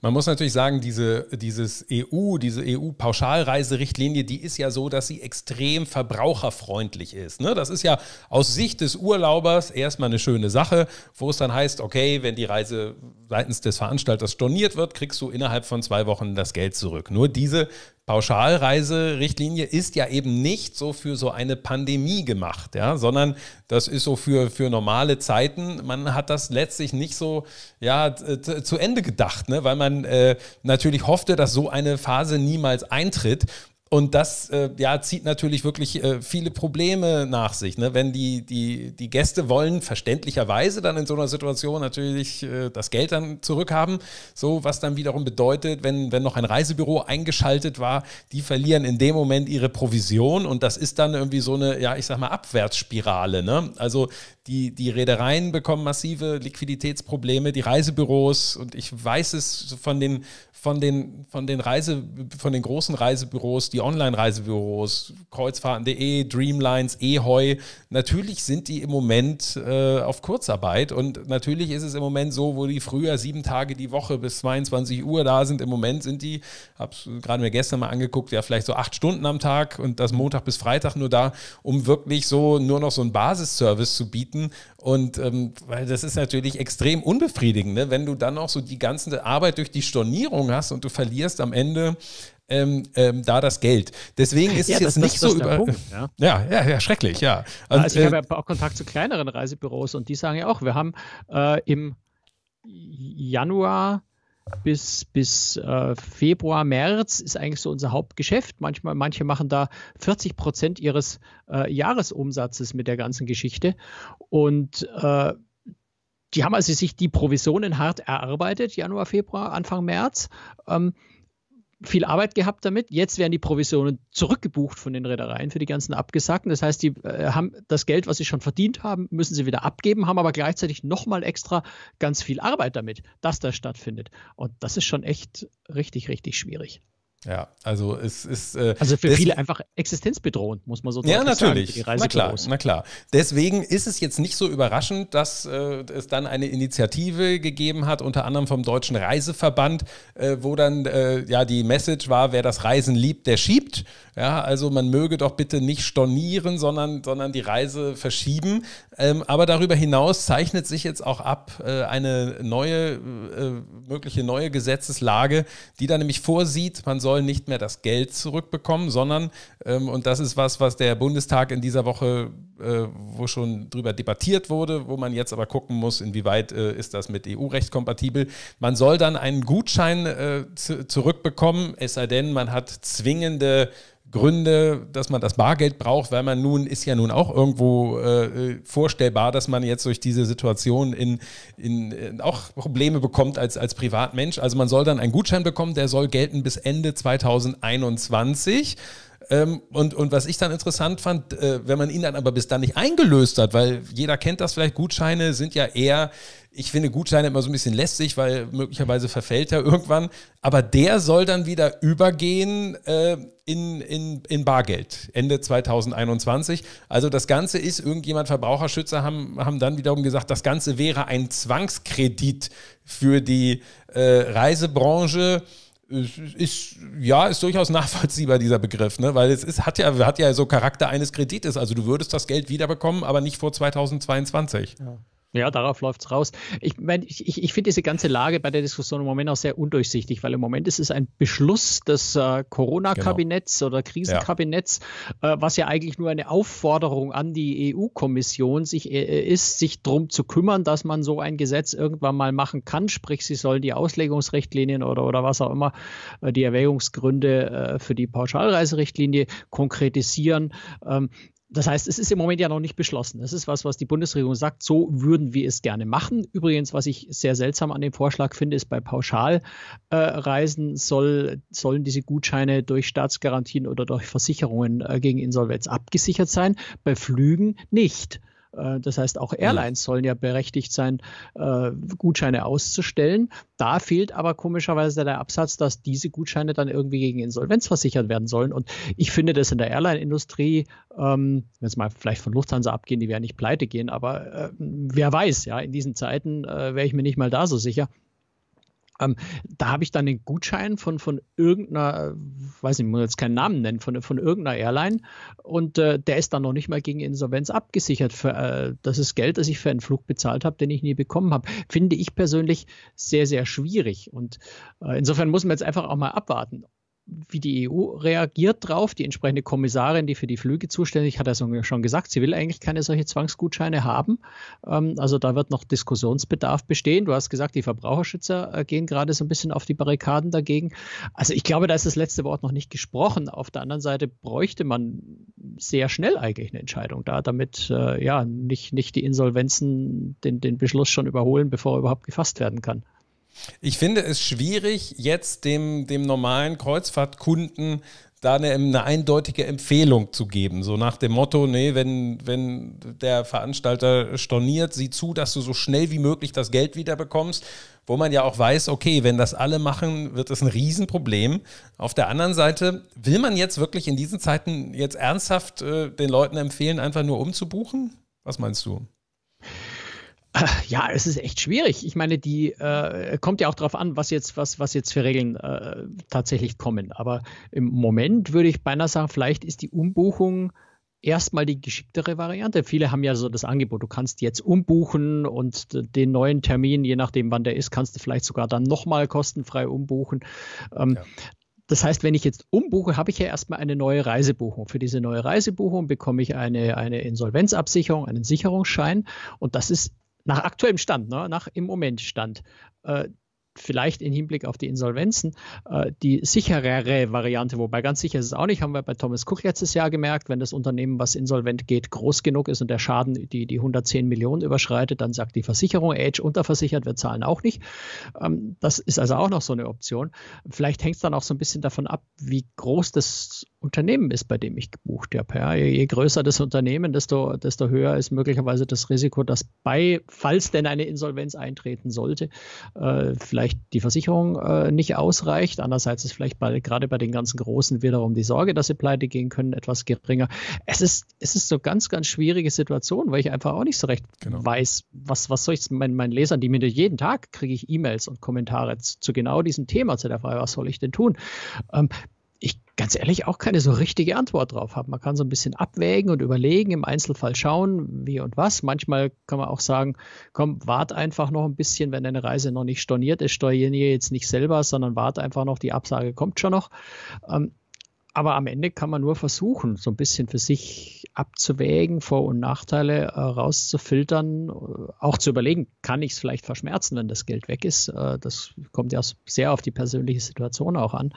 Man muss natürlich sagen, diese, dieses EU, diese EU-Pauschalreiserichtlinie, die ist ja so, dass sie extrem verbraucherfreundlich ist. Ne? Das ist ja aus Sicht des Urlaubers erstmal eine schöne Sache, wo es dann heißt, okay, wenn die Reise seitens des Veranstalters storniert wird, kriegst du innerhalb von zwei Wochen das Geld zurück. Nur diese Pauschalreiserichtlinie ist ja eben nicht so für so eine Pandemie gemacht, ja, sondern das ist so für, für normale Zeiten. Man hat das letztlich nicht so ja, zu Ende gedacht, ne? weil man äh, natürlich hoffte, dass so eine Phase niemals eintritt. Und das äh, ja, zieht natürlich wirklich äh, viele Probleme nach sich. Ne? Wenn die, die, die Gäste wollen, verständlicherweise dann in so einer Situation natürlich äh, das Geld dann zurückhaben. So, was dann wiederum bedeutet, wenn, wenn noch ein Reisebüro eingeschaltet war, die verlieren in dem Moment ihre Provision und das ist dann irgendwie so eine, ja, ich sag mal, Abwärtsspirale. Ne? Also die, die Reedereien bekommen massive Liquiditätsprobleme, die Reisebüros und ich weiß es von den von den, von den Reise, von den großen Reisebüros, die Online-Reisebüros, Kreuzfahrten.de, Dreamlines, Eheu, natürlich sind die im Moment äh, auf Kurzarbeit und natürlich ist es im Moment so, wo die früher sieben Tage die Woche bis 22 Uhr da sind, im Moment sind die, hab's gerade mir gestern mal angeguckt, ja vielleicht so acht Stunden am Tag und das Montag bis Freitag nur da, um wirklich so nur noch so einen Basisservice zu bieten, und ähm, weil das ist natürlich extrem unbefriedigend, ne? wenn du dann auch so die ganze Arbeit durch die Stornierung hast und du verlierst am Ende ähm, ähm, da das Geld. Deswegen ist ja, es jetzt das, nicht das, so über. Punkt, ja. Ja, ja. ja, schrecklich, ja. Und, also ich äh, habe ja auch Kontakt zu kleineren Reisebüros und die sagen ja auch, wir haben äh, im Januar bis, bis äh, Februar, März ist eigentlich so unser Hauptgeschäft. Manchmal, manche machen da 40 Prozent ihres äh, Jahresumsatzes mit der ganzen Geschichte. Und äh, die haben also sich die Provisionen hart erarbeitet, Januar, Februar, Anfang März. Ähm, viel Arbeit gehabt damit. Jetzt werden die Provisionen zurückgebucht von den Reedereien für die ganzen Abgesagten. Das heißt, die äh, haben das Geld, was sie schon verdient haben, müssen sie wieder abgeben, haben aber gleichzeitig nochmal extra ganz viel Arbeit damit, dass das stattfindet. Und das ist schon echt richtig, richtig schwierig. Ja, also es ist. Äh, also für viele einfach existenzbedrohend, muss man so ja, natürlich. sagen. Ja, natürlich. Na klar, na klar. Deswegen ist es jetzt nicht so überraschend, dass äh, es dann eine Initiative gegeben hat, unter anderem vom Deutschen Reiseverband, äh, wo dann äh, ja die Message war, wer das Reisen liebt, der schiebt. Ja, also man möge doch bitte nicht stornieren, sondern, sondern die Reise verschieben. Ähm, aber darüber hinaus zeichnet sich jetzt auch ab äh, eine neue, äh, mögliche neue Gesetzeslage, die da nämlich vorsieht, man soll nicht mehr das Geld zurückbekommen, sondern, ähm, und das ist was, was der Bundestag in dieser Woche, äh, wo schon drüber debattiert wurde, wo man jetzt aber gucken muss, inwieweit äh, ist das mit EU-Recht kompatibel, man soll dann einen Gutschein äh, zurückbekommen, es sei denn, man hat zwingende Gründe, dass man das Bargeld braucht, weil man nun ist ja nun auch irgendwo äh, äh vorstellbar, dass man jetzt durch diese Situation in, in, in, äh, auch Probleme bekommt als, als Privatmensch. Also man soll dann einen Gutschein bekommen, der soll gelten bis Ende 2021. Ähm, und, und was ich dann interessant fand, äh, wenn man ihn dann aber bis dann nicht eingelöst hat, weil jeder kennt das vielleicht, Gutscheine sind ja eher, ich finde Gutscheine immer so ein bisschen lästig, weil möglicherweise verfällt er irgendwann, aber der soll dann wieder übergehen äh, in, in, in Bargeld Ende 2021. Also das Ganze ist, irgendjemand Verbraucherschützer haben, haben dann wiederum gesagt, das Ganze wäre ein Zwangskredit für die äh, Reisebranche ist, ja, ist durchaus nachvollziehbar, dieser Begriff, ne? weil es ist, hat, ja, hat ja so Charakter eines Kredites. Also du würdest das Geld wiederbekommen, aber nicht vor 2022. Ja. Ja, darauf läuft's raus. Ich meine, ich, ich finde diese ganze Lage bei der Diskussion im Moment auch sehr undurchsichtig, weil im Moment ist es ein Beschluss des äh, Corona-Kabinetts genau. oder Krisenkabinetts, ja. Äh, was ja eigentlich nur eine Aufforderung an die EU-Kommission sich äh, ist, sich drum zu kümmern, dass man so ein Gesetz irgendwann mal machen kann. Sprich, sie sollen die Auslegungsrichtlinien oder, oder was auch immer, äh, die Erwägungsgründe äh, für die Pauschalreiserichtlinie konkretisieren. Ähm, das heißt, es ist im Moment ja noch nicht beschlossen. Das ist was, was die Bundesregierung sagt, so würden wir es gerne machen. Übrigens, was ich sehr seltsam an dem Vorschlag finde, ist bei Pauschalreisen äh, soll, sollen diese Gutscheine durch Staatsgarantien oder durch Versicherungen äh, gegen Insolvenz abgesichert sein. Bei Flügen nicht. Äh, das heißt, auch mhm. Airlines sollen ja berechtigt sein, äh, Gutscheine auszustellen. Da fehlt aber komischerweise der Absatz, dass diese Gutscheine dann irgendwie gegen Insolvenz versichert werden sollen. Und ich finde das in der Airline-Industrie, ähm, wenn es mal vielleicht von Lufthansa abgehen, die werden nicht pleite gehen, aber äh, wer weiß, ja, in diesen Zeiten äh, wäre ich mir nicht mal da so sicher. Ähm, da habe ich dann den Gutschein von, von irgendeiner, äh, weiß nicht, ich muss jetzt keinen Namen nennen, von, von irgendeiner Airline und äh, der ist dann noch nicht mal gegen Insolvenz abgesichert. Für, äh, das ist Geld, das ich für einen Flug bezahlt habe, den ich nie bekommen habe. Finde ich persönlich sehr, sehr schwierig und äh, insofern muss man jetzt einfach auch mal abwarten, wie die EU reagiert drauf. Die entsprechende Kommissarin, die für die Flüge zuständig, hat also schon gesagt, sie will eigentlich keine solche Zwangsgutscheine haben. Ähm, also da wird noch Diskussionsbedarf bestehen. Du hast gesagt, die Verbraucherschützer äh, gehen gerade so ein bisschen auf die Barrikaden dagegen. Also ich glaube, da ist das letzte Wort noch nicht gesprochen. Auf der anderen Seite bräuchte man sehr schnell eigentlich eine Entscheidung da, damit äh, ja nicht, nicht die Insolvenzen den, den Beschluss schon überholen, bevor er überhaupt gefasst werden kann. Ich finde es schwierig, jetzt dem, dem normalen Kreuzfahrtkunden da eine, eine, eindeutige Empfehlung zu geben. So nach dem Motto, nee, wenn, wenn der Veranstalter storniert, sieh zu, dass du so schnell wie möglich das Geld wieder bekommst, wo man ja auch weiß, okay, wenn das alle machen, wird das ein Riesenproblem. Auf der anderen Seite, will man jetzt wirklich in diesen Zeiten jetzt ernsthaft äh, den Leuten empfehlen, einfach nur umzubuchen? Was meinst du? Ja, es ist echt schwierig. Ich meine, die äh, kommt ja auch darauf an, was jetzt, was, was jetzt für Regeln äh, tatsächlich kommen. Aber im Moment würde ich beinahe sagen, vielleicht ist die Umbuchung erstmal die geschicktere Variante. Viele haben ja so das Angebot, du kannst jetzt umbuchen und den neuen Termin, je nachdem wann der ist, kannst du vielleicht sogar dann nochmal kostenfrei umbuchen. Ähm, ja. Das heißt, wenn ich jetzt umbuche, habe ich ja erstmal eine neue Reisebuchung. Für diese neue Reisebuchung bekomme ich eine, eine Insolvenzabsicherung, einen Sicherungsschein. Und das ist nach aktuellem Stand, ne, nach im Momentstand, äh, vielleicht im Hinblick auf die Insolvenzen äh, die sicherere Variante, wobei ganz sicher ist es auch nicht, haben wir bei Thomas Cook letztes Jahr gemerkt, wenn das Unternehmen, was insolvent geht, groß genug ist und der Schaden die, die 110 Millionen überschreitet, dann sagt die Versicherung, Age unterversichert, wir zahlen auch nicht. Ähm, das ist also auch noch so eine Option. Vielleicht hängt es dann auch so ein bisschen davon ab, wie groß das Unternehmen ist, bei dem ich gebucht habe. Ja, je größer das Unternehmen, desto, desto höher ist möglicherweise das Risiko, dass bei, falls denn eine Insolvenz eintreten sollte, äh, vielleicht vielleicht die Versicherung äh, nicht ausreicht. Andererseits ist vielleicht bei, gerade bei den ganzen Großen wiederum die Sorge, dass sie pleite gehen können, etwas geringer. Es ist, es ist so ganz, ganz schwierige Situation, weil ich einfach auch nicht so recht genau. weiß, was, was soll ich meinen, meinen Lesern, die mir jeden Tag kriege ich E-Mails und Kommentare zu, zu, genau diesem Thema, zu der Frage, was soll ich denn tun? Ähm, ich ganz ehrlich auch keine so richtige Antwort drauf habe. Man kann so ein bisschen abwägen und überlegen, im Einzelfall schauen, wie und was. Manchmal kann man auch sagen, komm, wart einfach noch ein bisschen, wenn deine Reise noch nicht storniert ist, storniere jetzt nicht selber, sondern wart einfach noch, die Absage kommt schon noch. Ähm, aber am Ende kann man nur versuchen, so ein bisschen für sich abzuwägen, Vor- und Nachteile äh, rauszufiltern, äh, auch zu überlegen, kann ich es vielleicht verschmerzen, wenn das Geld weg ist. Äh, das kommt ja sehr auf die persönliche Situation auch an.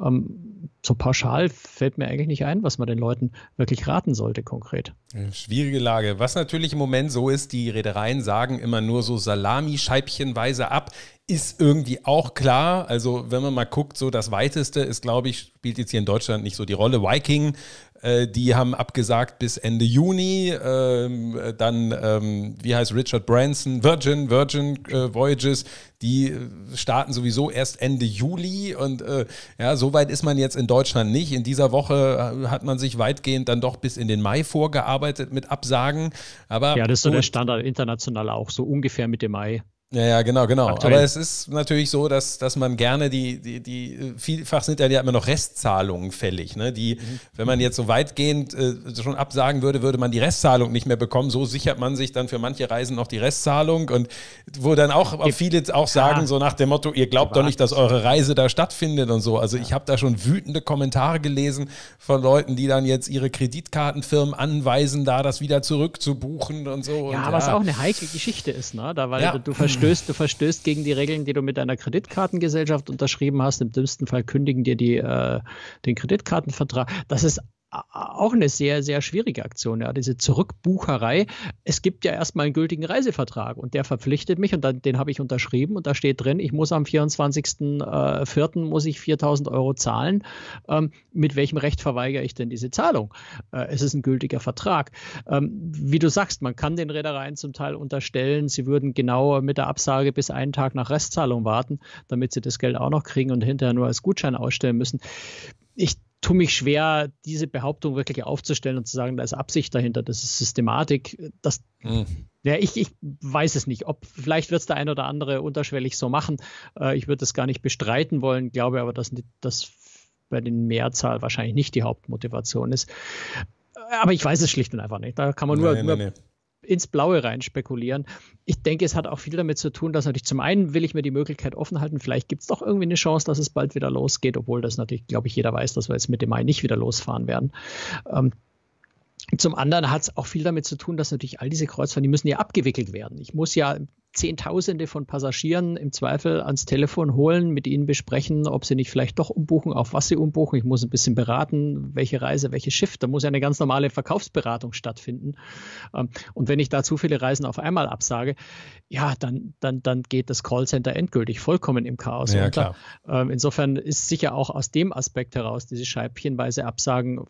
Ähm, so pauschal fällt mir eigentlich nicht ein, was man den Leuten wirklich raten sollte konkret. Schwierige Lage. Was natürlich im Moment so ist, die Reedereien sagen immer nur so salamischeibchenweise ab ist irgendwie auch klar. Also, wenn man mal guckt, so das Weiteste ist, glaube ich, spielt jetzt hier in Deutschland nicht so die Rolle. Viking, äh, die haben abgesagt bis Ende Juni. Ähm, äh, dann, ähm, wie heißt Richard Branson? Virgin, Virgin äh, Voyages, die äh, starten sowieso erst Ende Juli. Und äh, ja, so weit ist man jetzt in Deutschland nicht. In dieser Woche äh, hat man sich weitgehend dann doch bis in den Mai vorgearbeitet mit Absagen. Aber ja, das ist so der Standard international auch, so ungefähr Mitte Mai. Ja, ja, genau, genau. Aktuell. Aber es ist natürlich so, dass, dass man gerne die, die, die vielfach sind ja immer noch Restzahlungen fällig, ne? die, mhm. wenn man jetzt so weitgehend äh, schon absagen würde, würde man die Restzahlung nicht mehr bekommen. So sichert man sich dann für manche Reisen noch die Restzahlung und wo dann auch Gibt, viele auch sagen, ja, so nach dem Motto, ihr glaubt doch nicht, dass eure Reise da stattfindet und so. Also ja. ich habe da schon wütende Kommentare gelesen von Leuten, die dann jetzt ihre Kreditkartenfirmen anweisen, da das wieder zurückzubuchen und so. Ja, und, was ja. auch eine heikle Geschichte ist, ne? Da, weil du verstehst, verstößt, du verstößt gegen die Regeln, die du mit deiner Kreditkartengesellschaft unterschrieben hast. Im dümmsten Fall kündigen dir die, äh, den Kreditkartenvertrag. Das ist auch eine sehr, sehr schwierige Aktion, ja, diese Zurückbucherei. Es gibt ja erstmal einen gültigen Reisevertrag und der verpflichtet mich und dann, den habe ich unterschrieben und da steht drin, ich muss am 24.04. Äh, muss ich 4000 Euro zahlen. Ähm, mit welchem Recht verweigere ich denn diese Zahlung? Äh, es ist ein gültiger Vertrag. Ähm, wie du sagst, man kann den Reedereien zum Teil unterstellen, sie würden genau mit der Absage bis einen Tag nach Restzahlung warten, damit sie das Geld auch noch kriegen und hinterher nur als Gutschein ausstellen müssen ich tue mich schwer, diese Behauptung wirklich aufzustellen und zu sagen, da ist Absicht dahinter, das ist Systematik. Das, mhm. ja, ich, ich weiß es nicht. Ob vielleicht wird es der ein oder andere unterschwellig so machen. Äh, ich würde das gar nicht bestreiten wollen, glaube aber, dass das bei den Mehrzahl wahrscheinlich nicht die Hauptmotivation ist. Äh, aber ich weiß es schlicht und einfach nicht. Da kann man nur, nein, nein, nur nein ins Blaue rein spekulieren. Ich denke, es hat auch viel damit zu tun, dass natürlich zum einen will ich mir die Möglichkeit offen halten, vielleicht gibt es doch irgendwie eine Chance, dass es bald wieder losgeht, obwohl das natürlich, glaube ich, jeder weiß, dass wir jetzt Mitte Mai nicht wieder losfahren werden. Ähm, zum anderen hat es auch viel damit zu tun, dass natürlich all diese Kreuzfahrten, die müssen ja abgewickelt werden. Ich muss ja Zehntausende von Passagieren im Zweifel ans Telefon holen, mit ihnen besprechen, ob sie nicht vielleicht doch umbuchen, auf was sie umbuchen. Ich muss ein bisschen beraten, welche Reise, welches Schiff. Da muss ja eine ganz normale Verkaufsberatung stattfinden. Ähm, und wenn ich da zu viele Reisen auf einmal absage, ja, dann, dann, dann geht das Callcenter endgültig vollkommen im Chaos ja, Klar. Ähm, insofern ist sicher auch aus dem Aspekt heraus diese scheibchenweise Absagen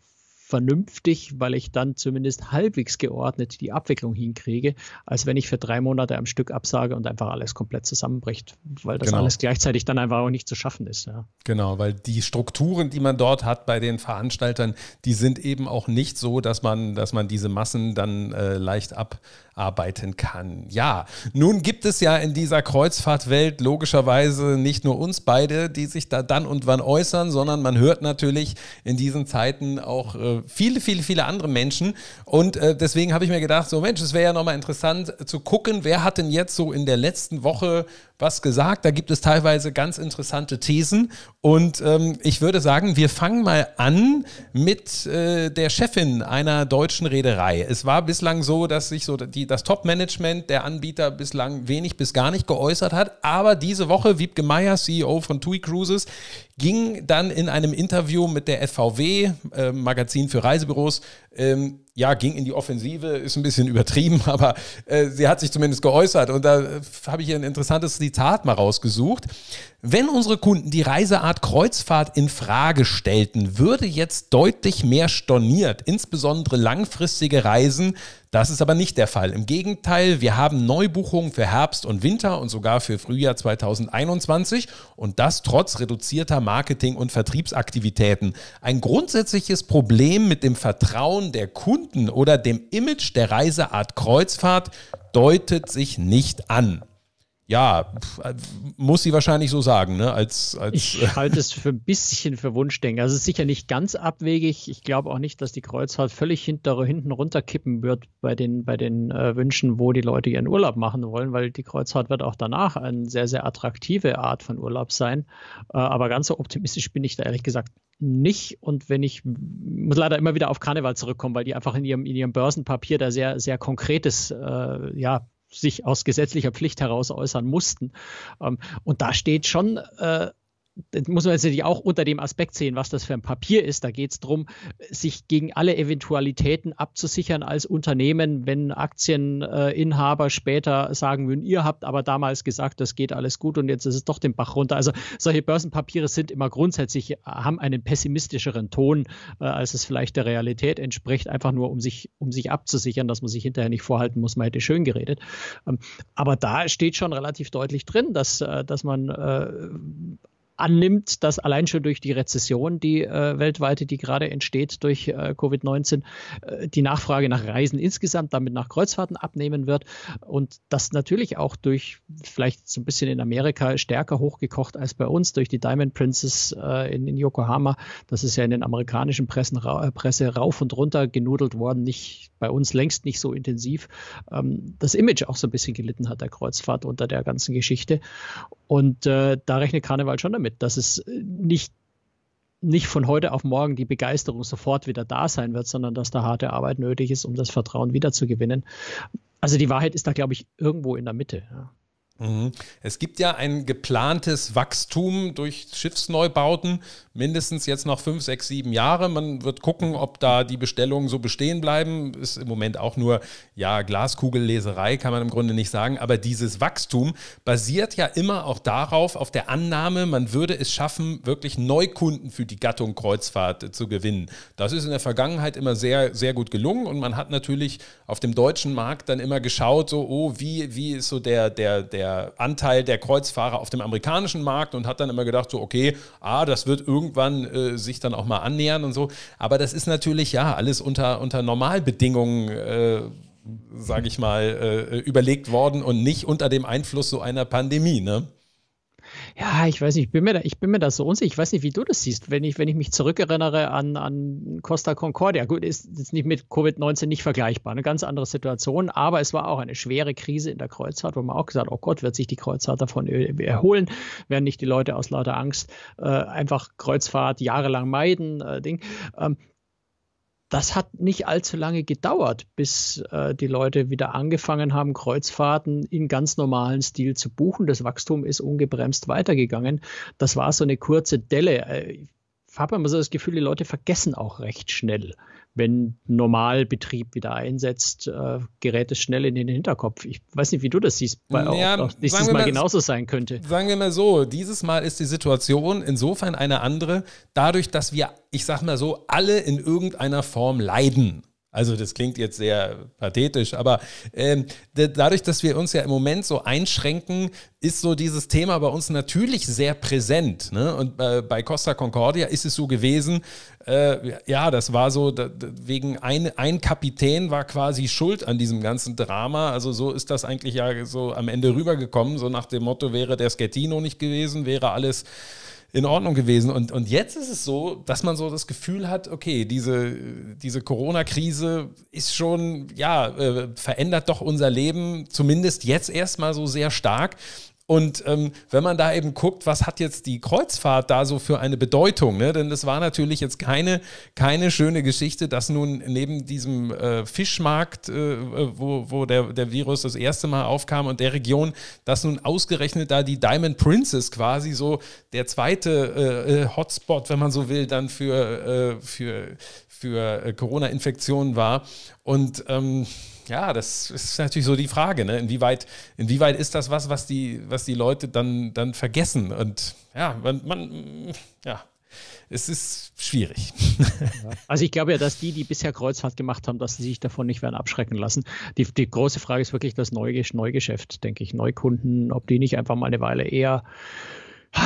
vernünftig, weil ich dann zumindest halbwegs geordnet die Abwicklung hinkriege, als wenn ich für drei Monate am Stück absage und einfach alles komplett zusammenbricht, weil das genau. alles gleichzeitig dann einfach auch nicht zu schaffen ist. Ja. Genau, weil die Strukturen, die man dort hat bei den Veranstaltern, die sind eben auch nicht so, dass man, dass man diese Massen dann äh, leicht abarbeiten kann. Ja, nun gibt es ja in dieser Kreuzfahrtwelt logischerweise nicht nur uns beide, die sich da dann und wann äußern, sondern man hört natürlich in diesen Zeiten auch äh, viele, viele, viele andere Menschen. Und äh, deswegen habe ich mir gedacht, so Mensch, es wäre ja nochmal interessant zu gucken, wer hat denn jetzt so in der letzten Woche was gesagt. Da gibt es teilweise ganz interessante Thesen. Und ähm, ich würde sagen, wir fangen mal an mit äh, der Chefin einer deutschen Reederei. Es war bislang so, dass sich so die, das Top-Management der Anbieter bislang wenig bis gar nicht geäußert hat. Aber diese Woche, Wiebke Meyer, CEO von TUI Cruises, ging dann in einem Interview mit der FVW, äh, Magazin für Reisebüros, ähm, ja, ging in die Offensive, ist ein bisschen übertrieben, aber äh, sie hat sich zumindest geäußert und da äh, habe ich ein interessantes Zitat mal rausgesucht. Wenn unsere Kunden die Reiseart Kreuzfahrt in Frage stellten, würde jetzt deutlich mehr storniert, insbesondere langfristige Reisen. Das ist aber nicht der Fall. Im Gegenteil, wir haben Neubuchungen für Herbst und Winter und sogar für Frühjahr 2021 und das trotz reduzierter Marketing- und Vertriebsaktivitäten. Ein grundsätzliches Problem mit dem Vertrauen Vertrauen der Kunden oder dem Image der Reiseart Kreuzfahrt deutet sich nicht an ja, äh, muss sie wahrscheinlich so sagen, ne? Als, als ich halte es für ein bisschen für Wunschdenken. Also es ist sicher nicht ganz abwegig. Ich glaube auch nicht, dass die Kreuzfahrt völlig hinten runterkippen wird bei den, bei den äh, Wünschen, wo die Leute ihren Urlaub machen wollen, weil die Kreuzfahrt wird auch danach eine sehr, sehr attraktive Art von Urlaub sein. Äh, aber ganz so optimistisch bin ich da ehrlich gesagt nicht. Und wenn ich muss leider immer wieder auf Karneval zurückkommen, weil die einfach in ihrem, in ihrem Börsenpapier da sehr, sehr konkretes, äh, ja, sich aus gesetzlicher Pflicht heraus äußern mussten. Ähm, und da steht schon äh, das muss man natürlich auch unter dem Aspekt sehen, was das für ein Papier ist. Da geht es darum, sich gegen alle Eventualitäten abzusichern als Unternehmen, wenn Aktieninhaber später sagen würden, ihr habt aber damals gesagt, das geht alles gut und jetzt ist es doch den Bach runter. Also solche Börsenpapiere sind immer grundsätzlich, äh, haben einen pessimistischeren Ton, äh, als es vielleicht der Realität entspricht, einfach nur um sich, um sich abzusichern, dass man sich hinterher nicht vorhalten muss, man hätte schön geredet. Ähm, aber da steht schon relativ deutlich drin, dass, äh, dass man annimmt, dass allein schon durch die Rezession, die äh, weltweite, die gerade entsteht durch äh, Covid-19, äh, die Nachfrage nach Reisen insgesamt, damit nach Kreuzfahrten abnehmen wird und das natürlich auch durch vielleicht so ein bisschen in Amerika stärker hochgekocht als bei uns durch die Diamond Princess äh, in, in, Yokohama. Das ist ja in den amerikanischen Pressen, ra äh, Presse rauf und runter genudelt worden, nicht bei uns längst nicht so intensiv. Ähm, das Image auch so ein bisschen gelitten hat der Kreuzfahrt unter der ganzen Geschichte und äh, da rechnet Karneval schon damit damit, dass es äh, nicht, nicht von heute auf morgen die Begeisterung sofort wieder da sein wird, sondern dass da harte Arbeit nötig ist, um das Vertrauen wiederzugewinnen. Also die Wahrheit ist da, glaube ich, irgendwo in der Mitte. Ja. Mhm. Es gibt ja ein geplantes Wachstum durch Schiffsneubauten, mindestens jetzt noch fünf, sechs, sieben Jahre. Man wird gucken, ob da die Bestellungen so bestehen bleiben. Ist im Moment auch nur, ja, Glaskugelleserei kann man im Grunde nicht sagen. Aber dieses Wachstum basiert ja immer auch darauf, auf der Annahme, man würde es schaffen, wirklich Neukunden für die Gattung Kreuzfahrt äh, zu gewinnen. Das ist in der Vergangenheit immer sehr, sehr gut gelungen und man hat natürlich auf dem deutschen Markt dann immer geschaut, so, oh, wie, wie ist so der, der, der, der Anteil der Kreuzfahrer auf dem amerikanischen Markt und hat dann immer gedacht, so, okay, ah, das wird irgendwann äh, sich dann auch mal annähern und so. Aber das ist natürlich ja alles unter, unter Normalbedingungen. Äh, sage ich mal, äh, überlegt worden und nicht unter dem Einfluss so einer Pandemie. Ne? ja, ich weiß nicht, ich bin mir da, ich bin mir da so unsicher. Ich weiß nicht, wie du das siehst, wenn ich, wenn ich mich zurückerinnere an, an Costa Concordia. Gut, ist jetzt nicht mit Covid-19 nicht vergleichbar, eine ganz andere Situation, aber es war auch eine schwere Krise in der Kreuzfahrt, wo man auch gesagt, hat, oh Gott, wird sich die Kreuzfahrt davon äh, erholen, werden nicht die Leute aus lauter Angst äh, einfach Kreuzfahrt jahrelang meiden, äh, Ding. Ähm, das hat nicht allzu lange gedauert, bis äh, die Leute wieder angefangen haben, Kreuzfahrten in ganz normalen Stil zu buchen. Das Wachstum ist ungebremst weitergegangen. Das war so eine kurze Delle. Äh, habe immer so das Gefühl, die Leute vergessen auch recht schnell. Wenn Normalbetrieb wieder einsetzt, äh, gerät es schnell in den Hinterkopf. Ich weiß nicht, wie du das siehst, weil ja, auch, dieses Mal, mal, genauso sein könnte. Sagen wir mal so, dieses Mal ist die Situation insofern eine andere, dadurch, dass wir, ich sag mal so, alle in irgendeiner Form leiden. Also das klingt jetzt sehr pathetisch, aber ähm, dadurch, dass wir uns ja im Moment so einschränken, ist so dieses Thema bei uns natürlich sehr präsent. Ne? Und bei, bei Costa Concordia ist es so gewesen, äh, ja, das war so, da, wegen ein, ein Kapitän war quasi schuld an diesem ganzen Drama. Also so ist das eigentlich ja so am Ende rübergekommen, so nach dem Motto, wäre der Schettino nicht gewesen, wäre alles in Ordnung gewesen. Und, und jetzt ist es so, dass man so das Gefühl hat, okay, diese, diese Corona-Krise ist schon, ja, äh, verändert doch unser Leben, zumindest jetzt erstmal so sehr stark. Und ähm, wenn man da eben guckt, was hat jetzt die Kreuzfahrt da so für eine Bedeutung? Ne? Denn das war natürlich jetzt keine, keine schöne Geschichte, dass nun neben diesem äh, Fischmarkt, äh, äh wo, wo der, der Virus das erste Mal aufkam und der Region, dass nun ausgerechnet da die Diamond Princess quasi so der zweite äh, äh Hotspot, wenn man so will, dann für, äh, für, für Corona-Infektionen war. Und ähm, ja, das ist natürlich so die Frage, ne? Inwieweit, inwieweit ist das was, was die, was die Leute dann, dann vergessen? Und ja, man, man ja, es ist schwierig. Also ich glaube ja, dass die, die bisher Kreuzfahrt gemacht haben, dass sie sich davon nicht werden abschrecken lassen. Die, die große Frage ist wirklich das Neugeschäft, denke ich. Neukunden, ob die nicht einfach mal eine Weile eher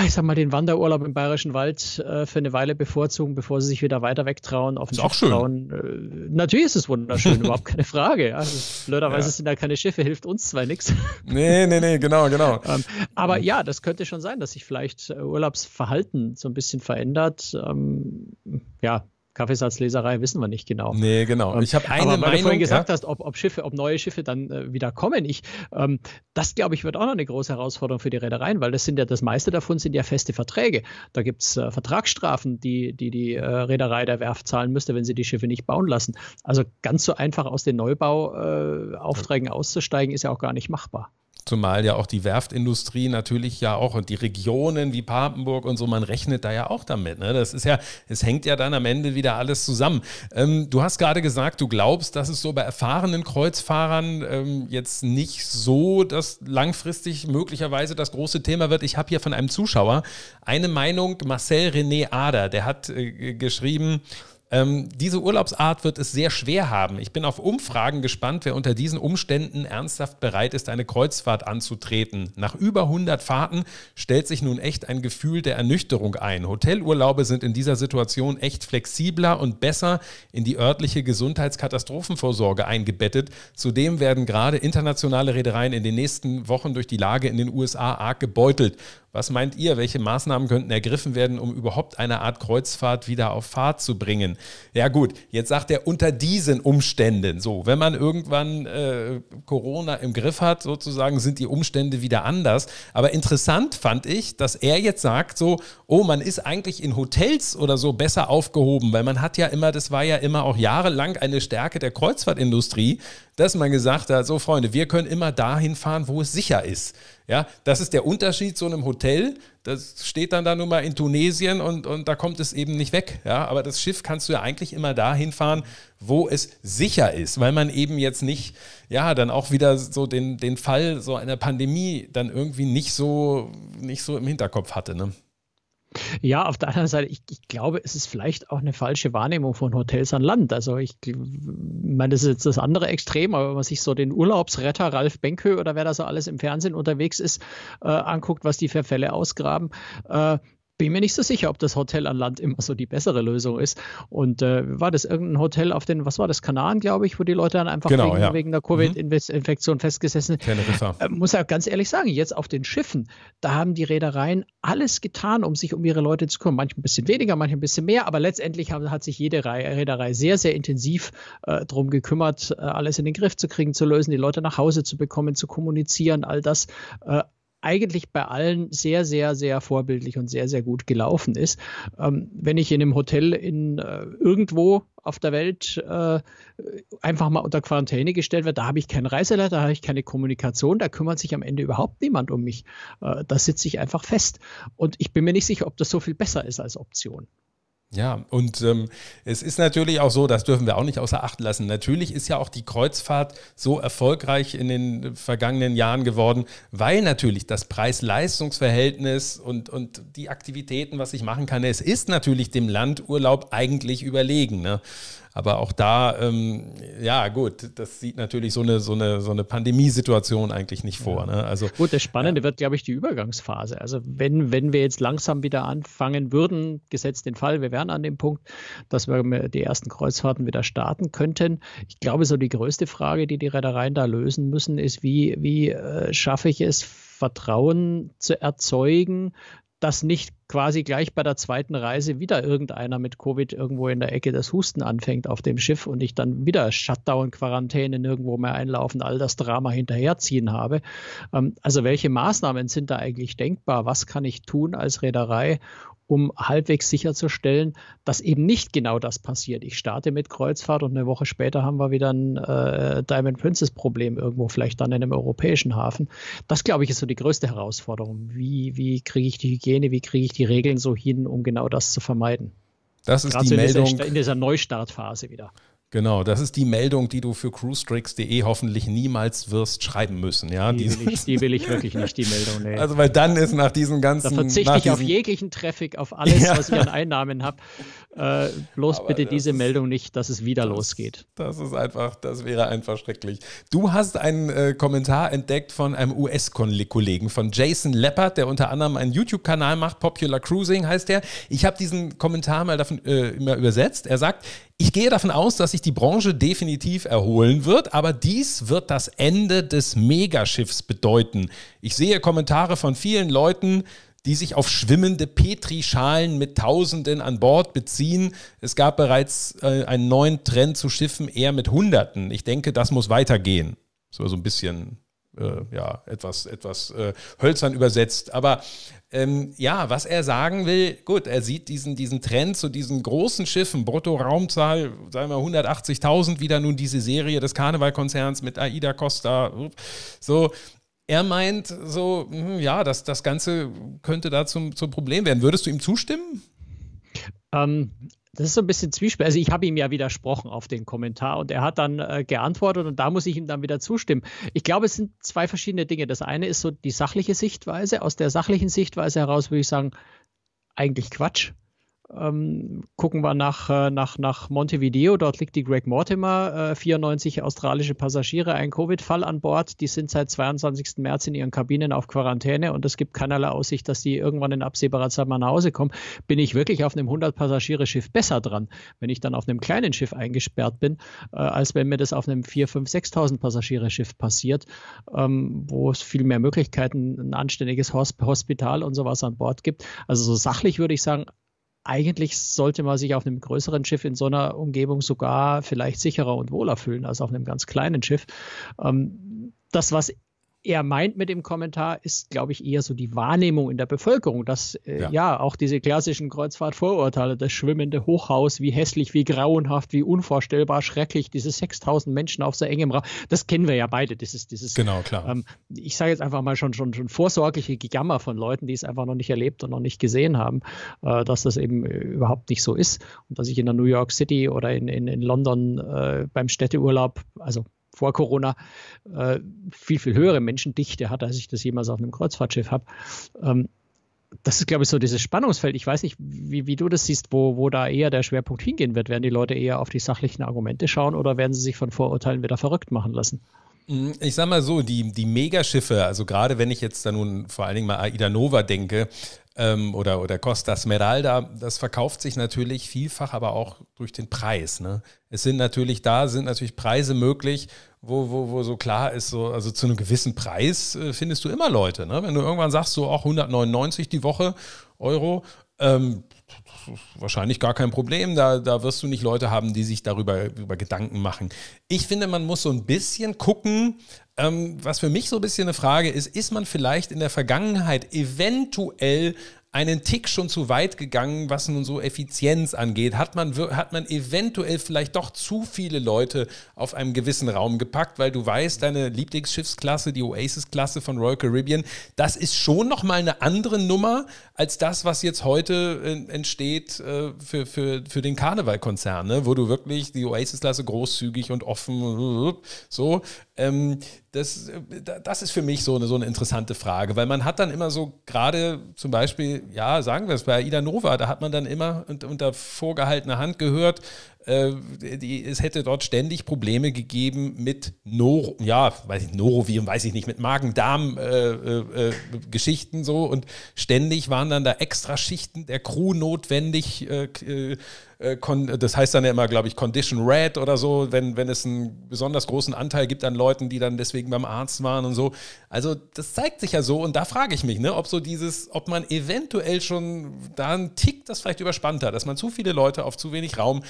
ich sag mal, den Wanderurlaub im Bayerischen Wald äh, für eine Weile bevorzugen, bevor sie sich wieder weiter wegtrauen. Auf ist auch schön. Trauen. Äh, natürlich ist es wunderschön, überhaupt keine Frage. Also, blöderweise ja. sind da keine Schiffe, hilft uns zwei nichts. Nee, nee, nee, genau, genau. Ähm, aber ja, das könnte schon sein, dass sich vielleicht äh, Urlaubsverhalten so ein bisschen verändert. Ähm, ja, Kaffeesatzleserei wissen wir nicht genau. Nee, genau. Ähm, ich habe eine aber weil Meinung, du vorhin gesagt ja? hast, ob, ob, Schiffe, ob neue Schiffe dann äh, wieder kommen. Ich, ähm, das, glaube ich, wird auch noch eine große Herausforderung für die Reedereien, weil das sind ja, das meiste davon sind ja feste Verträge. Da gibt es äh, Vertragsstrafen, die die, die äh, Reederei der Werft zahlen müsste, wenn sie die Schiffe nicht bauen lassen. Also ganz so einfach aus den Neubauaufträgen äh, auszusteigen, ist ja auch gar nicht machbar. Zumal ja auch die Werftindustrie natürlich ja auch und die Regionen wie Papenburg und so, man rechnet da ja auch damit. Ne? Das ist ja, es hängt ja dann am Ende wieder alles zusammen. Ähm, du hast gerade gesagt, du glaubst, dass es so bei erfahrenen Kreuzfahrern ähm, jetzt nicht so, dass langfristig möglicherweise das große Thema wird. Ich habe hier von einem Zuschauer eine Meinung, Marcel René Ader, der hat äh, geschrieben, ähm, diese Urlaubsart wird es sehr schwer haben. Ich bin auf Umfragen gespannt, wer unter diesen Umständen ernsthaft bereit ist, eine Kreuzfahrt anzutreten. Nach über 100 Fahrten stellt sich nun echt ein Gefühl der Ernüchterung ein. Hotelurlaube sind in dieser Situation echt flexibler und besser in die örtliche Gesundheitskatastrophenvorsorge eingebettet. Zudem werden gerade internationale Reedereien in den nächsten Wochen durch die Lage in den USA arg gebeutelt. Was meint ihr, welche Maßnahmen könnten ergriffen werden, um überhaupt eine Art Kreuzfahrt wieder auf Fahrt zu bringen? Ja gut, jetzt sagt er unter diesen Umständen. So, wenn man irgendwann äh, Corona im Griff hat, sozusagen, sind die Umstände wieder anders. Aber interessant fand ich, dass er jetzt sagt, so, oh, man ist eigentlich in Hotels oder so besser aufgehoben, weil man hat ja immer, das war ja immer auch jahrelang eine Stärke der Kreuzfahrtindustrie, dass man gesagt hat, so Freunde, wir können immer dahin fahren, wo es sicher ist. Ja, das ist der Unterschied zu einem Hotel. Das steht dann da nur mal in Tunesien und, und da kommt es eben nicht weg. Ja, aber das Schiff kannst du ja eigentlich immer dahin fahren, wo es sicher ist, weil man eben jetzt nicht, ja, dann auch wieder so den, den Fall so einer Pandemie dann irgendwie nicht so, nicht so im Hinterkopf hatte. Ne? Ja, auf der anderen Seite, ich, ich, glaube, es ist vielleicht auch eine falsche Wahrnehmung von Hotels an Land. Also ich meine, das ist jetzt das andere Extrem, aber wenn man sich so den Urlaubsretter Ralf Benkö oder wer da so alles im Fernsehen unterwegs ist, äh, anguckt, was die für Fälle ausgraben, äh, bin mir nicht so sicher, ob das Hotel an Land immer so die bessere Lösung ist. Und äh, war das irgendein Hotel auf den, was war das, Kanaren, glaube ich, wo die Leute dann einfach genau, wegen, ja. wegen der Covid-Infektion mhm. festgesessen sind. Äh, muss ja ganz ehrlich sagen, jetzt auf den Schiffen, da haben die Reedereien alles getan, um sich um ihre Leute zu kümmern. Manche ein bisschen weniger, manche ein bisschen mehr, aber letztendlich haben, hat sich jede Reederei sehr, sehr intensiv äh, darum gekümmert, äh, alles in den Griff zu kriegen, zu lösen, die Leute nach Hause zu bekommen, zu kommunizieren, all das. Äh, eigentlich bei allen sehr, sehr, sehr vorbildlich und sehr, sehr gut gelaufen ist. Ähm, wenn ich in einem Hotel in äh, irgendwo auf der Welt äh, einfach mal unter Quarantäne gestellt werde, da habe ich keinen Reiseleiter, da habe ich keine Kommunikation, da kümmert sich am Ende überhaupt niemand um mich. Äh, da sitze ich einfach fest. Und ich bin mir nicht sicher, ob das so viel besser ist als Option. Ja, und ähm, es ist natürlich auch so, das dürfen wir auch nicht außer Acht lassen. Natürlich ist ja auch die Kreuzfahrt so erfolgreich in den vergangenen Jahren geworden, weil natürlich das Preis-Leistungs-Verhältnis und, und die Aktivitäten, was ich machen kann, es ist natürlich dem Landurlaub eigentlich überlegen. Ne? Aber auch da, ähm, ja gut, das sieht natürlich so eine, so eine, so eine Pandemiesituation eigentlich nicht vor. Ne? Also, gut, das Spannende ja. wird, glaube ich, die Übergangsphase. Also wenn, wenn wir jetzt langsam wieder anfangen würden, gesetzt den Fall, wir wären an dem Punkt, dass wir die ersten Kreuzfahrten wieder starten könnten. Ich glaube, so die größte Frage, die die Reedereien da lösen müssen, ist, wie, wie äh, schaffe ich es, Vertrauen zu erzeugen, das nicht quasi gleich bei der zweiten Reise wieder irgendeiner mit Covid irgendwo in der Ecke das Husten anfängt auf dem Schiff und ich dann wieder Shutdown, Quarantäne, nirgendwo mehr einlaufen, all das Drama hinterherziehen habe. Ähm, also welche Maßnahmen sind da eigentlich denkbar? Was kann ich tun als Reederei, um halbwegs sicherzustellen, dass eben nicht genau das passiert. Ich starte mit Kreuzfahrt und eine Woche später haben wir wieder ein äh, Diamond Princess Problem irgendwo, vielleicht dann in einem europäischen Hafen. Das, glaube ich, ist so die größte Herausforderung. Wie, wie kriege ich die Hygiene, wie kriege ich die die Regeln so hin, um genau das zu vermeiden. Das ist Gerade die so Meldung. dieser, in dieser Neustartphase wieder. Genau, das ist die Meldung, die du für cruistricks.de hoffentlich niemals wirst schreiben müssen. Ja? Die, will ich, die, will ich, wirklich nicht, die Meldung. Nee. Also, weil dann ist nach diesen ganzen. Da verzichte ich auf jeglichen Traffic, auf alles, ja. was ich an Einnahmen habe. Äh, bloß Aber bitte diese ist, Meldung nicht, dass es wieder das, losgeht. Das ist einfach, das wäre einfach schrecklich. Du hast einen äh, Kommentar entdeckt von einem US-Kollegen, von Jason Leppert, der unter anderem einen YouTube-Kanal macht, Popular Cruising heißt der. Ich habe diesen Kommentar mal davon äh, immer übersetzt. Er sagt, ich gehe davon aus, dass sich die Branche definitiv erholen wird, aber dies wird das Ende des Megaschiffs bedeuten. Ich sehe Kommentare von vielen Leuten, die sich auf schwimmende Petrischalen mit Tausenden an Bord beziehen. Es gab bereits äh, einen neuen Trend zu Schiffen eher mit Hunderten. Ich denke, das muss weitergehen. Das war so ein bisschen äh, ja, etwas, etwas äh, hölzern übersetzt. Aber ähm, ja, was er sagen will, gut, er sieht diesen, diesen Trend zu diesen großen Schiffen, Bruttoraumzahl, sagen wir 180.000, wieder nun diese Serie des Karnevalkonzerns mit Aida Costa, so. Er meint so, hm, ja, das, das Ganze könnte da zum, zum Problem werden. Würdest du ihm zustimmen? Ähm, das ist so ein bisschen Zwiespalt. Also ich habe ihm ja widersprochen auf den Kommentar und er hat dann äh, geantwortet und da muss ich ihm dann wieder zustimmen. Ich glaube, es sind zwei verschiedene Dinge. Das eine ist so die sachliche Sichtweise. Aus der sachlichen Sichtweise heraus würde ich sagen, eigentlich Quatsch. Ähm, gucken wir nach, äh, nach, nach Montevideo. Dort liegt die Greg Mortimer. Äh, 94 australische Passagiere, ein Covid-Fall an Bord. Die sind seit 22. März in ihren Kabinen auf Quarantäne und es gibt keinerlei Aussicht, dass die irgendwann in absehbarer Zeit mal nach Hause kommen. Bin ich wirklich auf einem 100-Passagiere-Schiff besser dran, wenn ich dann auf einem kleinen Schiff eingesperrt bin, äh, als wenn mir das auf einem 4.000, 5.000, 6.000 Passagiere-Schiff passiert, ähm, wo es viel mehr Möglichkeiten, ein anständiges Hospital und sowas an Bord gibt. Also so sachlich würde ich sagen, eigentlich sollte man sich auf einem größeren Schiff in so einer Umgebung sogar vielleicht sicherer und wohler fühlen als auf einem ganz kleinen Schiff. Ähm, das, was er meint mit dem Kommentar, ist, glaube ich, eher so die Wahrnehmung in der Bevölkerung, dass äh, ja. ja. auch diese klassischen Kreuzfahrtvorurteile, das schwimmende Hochhaus, wie hässlich, wie grauenhaft, wie unvorstellbar schrecklich, diese 6000 Menschen auf so engem Raum, das kennen wir ja beide. Das ist dieses, genau, klar. Ähm, ich sage jetzt einfach mal schon, schon, schon vorsorgliche Gejammer von Leuten, die es einfach noch nicht erlebt und noch nicht gesehen haben, äh, dass das eben äh, überhaupt nicht so ist und dass ich in der New York City oder in, in, in London äh, beim Städteurlaub, also vor Corona äh, viel, viel höhere Menschendichte hat, als ich das jemals auf einem Kreuzfahrtschiff habe. Ähm, das ist, glaube ich, so dieses Spannungsfeld. Ich weiß nicht, wie, wie du das siehst, wo, wo da eher der Schwerpunkt hingehen wird. Werden die Leute eher auf die sachlichen Argumente schauen oder werden sie sich von Vorurteilen wieder verrückt machen lassen? Mm, ich sag mal so, die, die Megaschiffe, also gerade wenn ich jetzt da nun vor allen Dingen mal Aida Nova denke ähm, oder, oder Costa Smeralda, das verkauft sich natürlich vielfach, aber auch durch den Preis. Ne? Es sind natürlich, da sind natürlich Preise möglich, wo, wo, wo so klar ist, so, also zu einem gewissen Preis äh, findest du immer Leute. Ne? Wenn du irgendwann sagst, so auch 199 die Woche Euro, ähm, wahrscheinlich gar kein Problem. Da, da wirst du nicht Leute haben, die sich darüber über Gedanken machen. Ich finde, man muss so ein bisschen gucken, ähm, was für mich so ein bisschen eine Frage ist, ist man vielleicht in der Vergangenheit eventuell einen Tick schon zu weit gegangen, was nun so Effizienz angeht? Hat man, hat man eventuell vielleicht doch zu viele Leute auf einem gewissen Raum gepackt, weil du weißt, deine Lieblingsschiffsklasse, die Oasis-Klasse von Royal Caribbean, das ist schon nochmal eine andere Nummer als das, was jetzt heute äh, entsteht äh, für, für, für den Karnevalkonzern, ne? wo du wirklich die Oasis-Klasse großzügig und offen so. Ähm, das, äh, das ist für mich so eine, so eine interessante Frage, weil man hat dann immer so gerade zum Beispiel, ja, sagen wir es bei Ida Nova, da hat man dann immer unter vorgehaltener Hand gehört, äh, die, es hätte dort ständig Probleme gegeben mit Nor ja, weiß ich, Noroviren, weiß ich nicht, mit Magen-Darm-Geschichten äh, äh, äh so und ständig waren dann da extra Schichten der Crew notwendig. Äh, äh das heißt dann ja immer, glaube ich, Condition Red oder so, wenn, wenn es einen besonders großen Anteil gibt an Leuten, die dann deswegen beim Arzt waren und so. Also das zeigt sich ja so und da frage ich mich, ne, ob so dieses, ob man eventuell schon da einen Tick das vielleicht überspannter, dass man zu viele Leute auf zu wenig Raum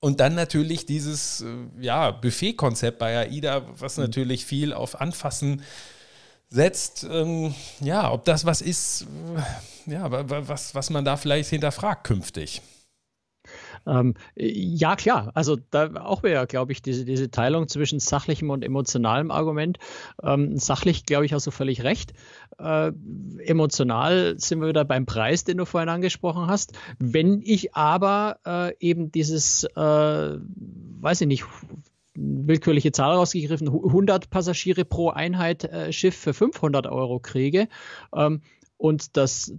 und dann natürlich dieses äh, ja, Buffet-Konzept bei AIDA, was mhm. natürlich viel auf Anfassen setzt. Ähm, ja, ob das was ist, äh, ja, was, was man da vielleicht hinterfragt künftig. Ähm, ja, klar. Also da auch wäre, glaube ich, diese, diese Teilung zwischen sachlichem und emotionalem Argument. Ähm, sachlich, glaube ich, hast du völlig recht. Äh, emotional sind wir wieder beim Preis, den du vorhin angesprochen hast. Wenn ich aber äh, eben dieses, äh, weiß ich nicht, willkürliche Zahl rausgegriffen, 100 Passagiere pro Einheit äh, Schiff für 500 Euro kriege, ähm, und das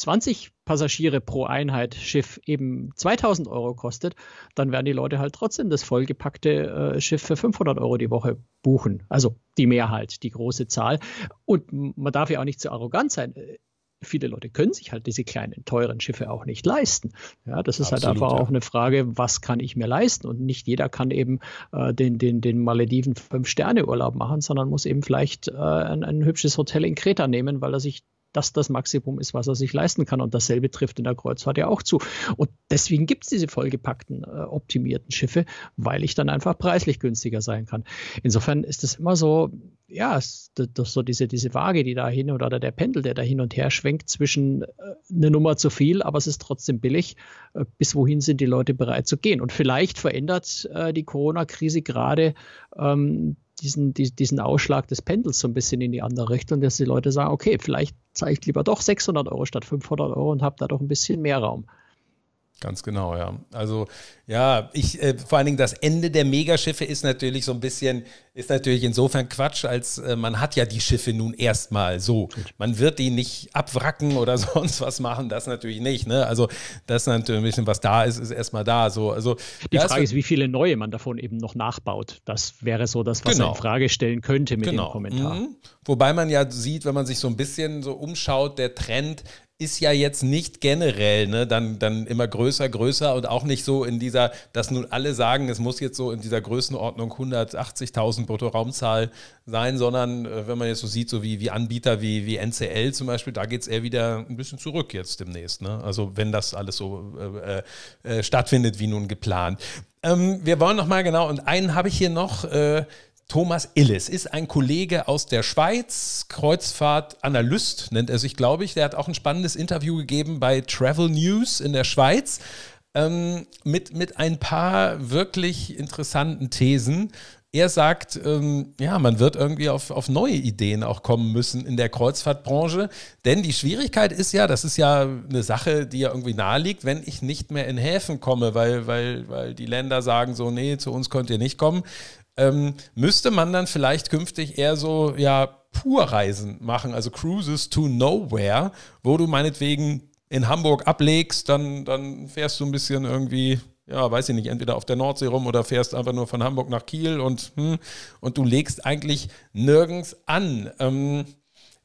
20 Passagiere pro Einheit Schiff eben 2000 Euro kostet, dann werden die Leute halt trotzdem das vollgepackte äh, Schiff für 500 Euro die Woche buchen. Also die Mehrheit, die große Zahl. Und man darf ja auch nicht zu arrogant sein. Äh, viele Leute können sich halt diese kleinen, teuren Schiffe auch nicht leisten. Ja, das ist halt Absolut, halt einfach ja. auch eine Frage, was kann ich mir leisten? Und nicht jeder kann eben äh, den, den, den Malediven Fünf-Sterne-Urlaub machen, sondern muss eben vielleicht äh, ein, ein hübsches Hotel in Kreta nehmen, weil er sich das das Maximum ist, was er sich leisten kann. Und dasselbe trifft in der Kreuzfahrt ja auch zu. Und deswegen gibt es diese vollgepackten, äh, optimierten Schiffe, weil ich dann einfach preislich günstiger sein kann. Insofern ist es immer so, ja, das, das so diese, diese Waage, die da hin oder der Pendel, der da hin und her schwenkt zwischen äh, eine Nummer zu viel, aber es ist trotzdem billig. Äh, bis wohin sind die Leute bereit zu gehen? Und vielleicht verändert äh, die Corona-Krise gerade ähm, diesen, diesen Ausschlag des Pendels so ein bisschen in die andere Richtung, dass die Leute sagen, okay, vielleicht zeige ich lieber doch 600 Euro statt 500 Euro und habe da doch ein bisschen mehr Raum. Ganz genau, ja. Also ja, ich äh, vor allen Dingen das Ende der Megaschiffe ist natürlich so ein bisschen, ist natürlich insofern Quatsch, als äh, man hat ja die Schiffe nun erstmal so. Man wird die nicht abwracken oder sonst was machen, das natürlich nicht. Ne? Also das natürlich ein bisschen, was da ist, ist erstmal da. So. Also, die Frage ist, wie viele neue man davon eben noch nachbaut. Das wäre so das, was genau. man in Frage stellen könnte mit genau. dem Kommentar. Mhm. Wobei man ja sieht, wenn man sich so ein bisschen so umschaut, der Trend ist ja jetzt nicht generell, ne, dann, dann immer größer, größer und auch nicht so in dieser, dass nun alle sagen, es muss jetzt so in dieser Größenordnung 180.000 Bruttoraumzahl sein, sondern äh, wenn man jetzt so sieht, so wie, wie Anbieter wie, wie NCL zum Beispiel, da geht es eher wieder ein bisschen zurück jetzt demnächst. Ne? Also wenn das alles so äh, äh, stattfindet wie nun geplant. Ähm, wir wollen nochmal genau, und einen habe ich hier noch, äh, Thomas Illes ist ein Kollege aus der Schweiz, Kreuzfahrtanalyst nennt er sich, glaube ich. Der hat auch ein spannendes Interview gegeben bei Travel News in der Schweiz ähm, mit, mit ein paar wirklich interessanten Thesen. Er sagt, ähm, ja, man wird irgendwie auf, auf neue Ideen auch kommen müssen in der Kreuzfahrtbranche. Denn die Schwierigkeit ist ja, das ist ja eine Sache, die ja irgendwie naheliegt, wenn ich nicht mehr in Häfen komme, weil, weil, weil die Länder sagen so, nee, zu uns könnt ihr nicht kommen ähm, müsste man dann vielleicht künftig eher so, ja, Pur-Reisen machen, also Cruises to Nowhere, wo du meinetwegen in Hamburg ablegst, dann, dann fährst du ein bisschen irgendwie ja, weiß ich nicht, entweder auf der Nordsee rum oder fährst einfach nur von Hamburg nach Kiel und, hm, und du legst eigentlich nirgends an. Ähm,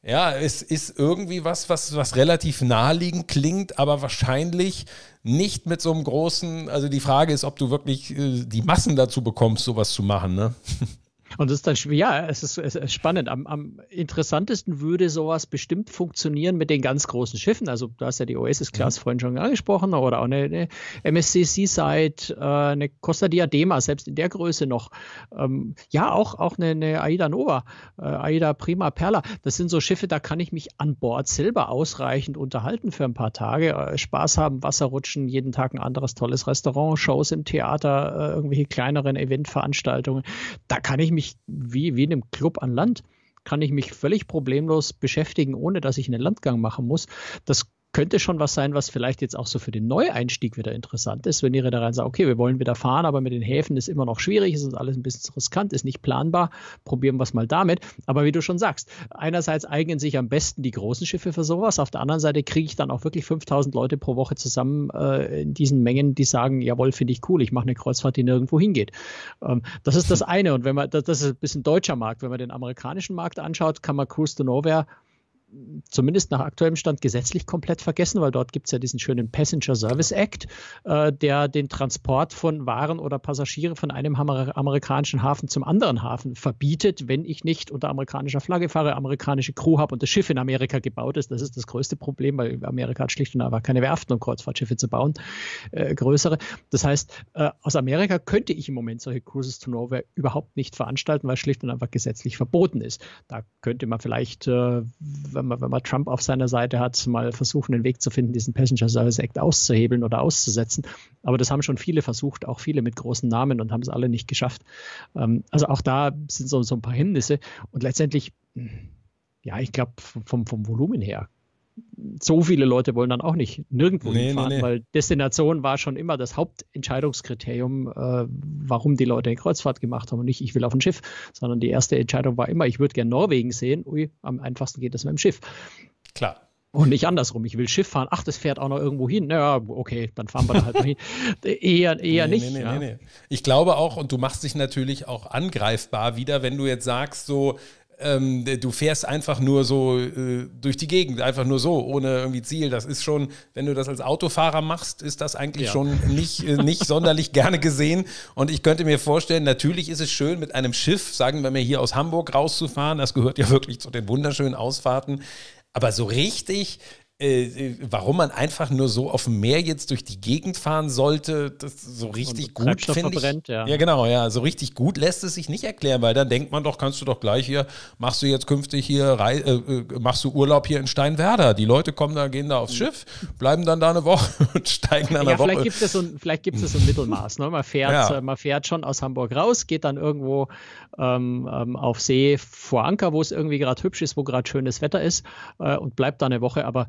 ja, es ist irgendwie was, was, was relativ naheliegend klingt, aber wahrscheinlich nicht mit so einem großen. Also die Frage ist, ob du wirklich äh, die Massen dazu bekommst, sowas zu machen. Ne? Und es ist dann ja, es ist, es ist spannend. Am, am, interessantesten würde sowas bestimmt funktionieren mit den ganz großen Schiffen. Also du hast ja die Oasis Class mhm. vorhin schon angesprochen oder auch eine, eine MSC Seaside, äh, eine Costa Diadema, selbst in der Größe noch. Ähm, ja, auch, auch eine, eine Aida Nova, äh, Aida Prima Perla. Das sind so Schiffe, da kann ich mich an Bord selber ausreichend unterhalten für ein paar Tage, äh, Spaß haben, Wasser rutschen, jeden Tag ein anderes tolles Restaurant, Shows im Theater, äh, irgendwelche kleineren Eventveranstaltungen. Da kann ich mich ich wie, wie in einem Club an Land kann ich mich völlig problemlos beschäftigen, ohne dass ich einen Landgang machen muss. Das könnte schon was sein, was vielleicht jetzt auch so für den Neueinstieg wieder interessant ist, wenn ihr da rein sagt, okay, wir wollen wieder fahren, aber mit den Häfen ist immer noch schwierig, ist uns alles ein bisschen riskant, ist nicht planbar, probieren wir es mal damit. Aber wie du schon sagst, einerseits eignen sich am besten die großen Schiffe für sowas, auf der anderen Seite kriege ich dann auch wirklich 5000 Leute pro Woche zusammen äh, in diesen Mengen, die sagen, jawohl, finde ich cool, ich mache eine Kreuzfahrt, die nirgendwo hingeht. Ähm, das ist das eine und wenn man, das, das ist ein bisschen deutscher Markt, wenn man den amerikanischen Markt anschaut, kann man Cruise to Nowhere zumindest nach aktuellem Stand gesetzlich komplett vergessen, weil dort gibt es ja diesen schönen Passenger Service Act, äh, der den Transport von Waren oder Passagiere von einem Amer amerikanischen Hafen zum anderen Hafen verbietet, wenn ich nicht unter amerikanischer Flagge fahre, amerikanische Crew habe und das Schiff in Amerika gebaut ist. Das ist das größte Problem, weil Amerika hat schlicht und einfach keine Werften, um Kreuzfahrtschiffe zu bauen, äh, größere. Das heißt, äh, aus Amerika könnte ich im Moment solche Cruises to Nowhere überhaupt nicht veranstalten, weil schlicht und einfach gesetzlich verboten ist. Da könnte man vielleicht äh, wenn man, wenn man Trump auf seiner Seite hat, mal versuchen, einen Weg zu finden, diesen Passenger Service Act auszuhebeln oder auszusetzen. Aber das haben schon viele versucht, auch viele mit großen Namen und haben es alle nicht geschafft. Ähm, also auch da sind so, so ein paar Hindernisse. Und letztendlich, hm, ja, ich glaube, vom, vom Volumen her so viele Leute wollen dann auch nicht nirgendwo nee, hinfahren, nee, nee. weil Destination war schon immer das Hauptentscheidungskriterium, äh, warum die Leute eine Kreuzfahrt gemacht haben und nicht, ich will auf ein Schiff, sondern die erste Entscheidung war immer, ich würde gerne Norwegen sehen. Ui, am einfachsten geht das mit dem Schiff. Klar. Und nicht andersrum. Ich will Schiff fahren. Ach, das fährt auch noch irgendwo hin. Naja, okay, dann fahren wir da halt noch hin. Eher, eher nee, nicht. Nee, ja. nee, ich glaube auch, und du machst dich natürlich auch angreifbar wieder, wenn du jetzt sagst, so, ähm, du fährst einfach nur so äh, durch die Gegend, einfach nur so, ohne irgendwie Ziel. Das ist schon, wenn du das als Autofahrer machst, ist das eigentlich ja. schon nicht, äh, nicht sonderlich gerne gesehen. Und ich könnte mir vorstellen, natürlich ist es schön, mit einem Schiff, sagen wir mal, hier aus Hamburg rauszufahren. Das gehört ja wirklich zu den wunderschönen Ausfahrten. Aber so richtig äh, warum man einfach nur so auf dem Meer jetzt durch die Gegend fahren sollte, das so richtig und gut finde ich. Ja. ja. genau, ja, so richtig gut lässt es sich nicht erklären, weil dann denkt man doch, kannst du doch gleich hier, machst du jetzt künftig hier, äh, äh, machst du Urlaub hier in Steinwerder. Die Leute kommen da, gehen da aufs mhm. Schiff, bleiben dann da eine Woche und steigen dann ja, eine Woche. Vielleicht gibt es so ein, vielleicht gibt es so ein Mittelmaß. Ne? Man, fährt, ja. Äh, man fährt schon aus Hamburg raus, geht dann irgendwo ähm, ähm, auf See vor Anker, wo es irgendwie gerade hübsch ist, wo gerade schönes Wetter ist äh, und bleibt da eine Woche, aber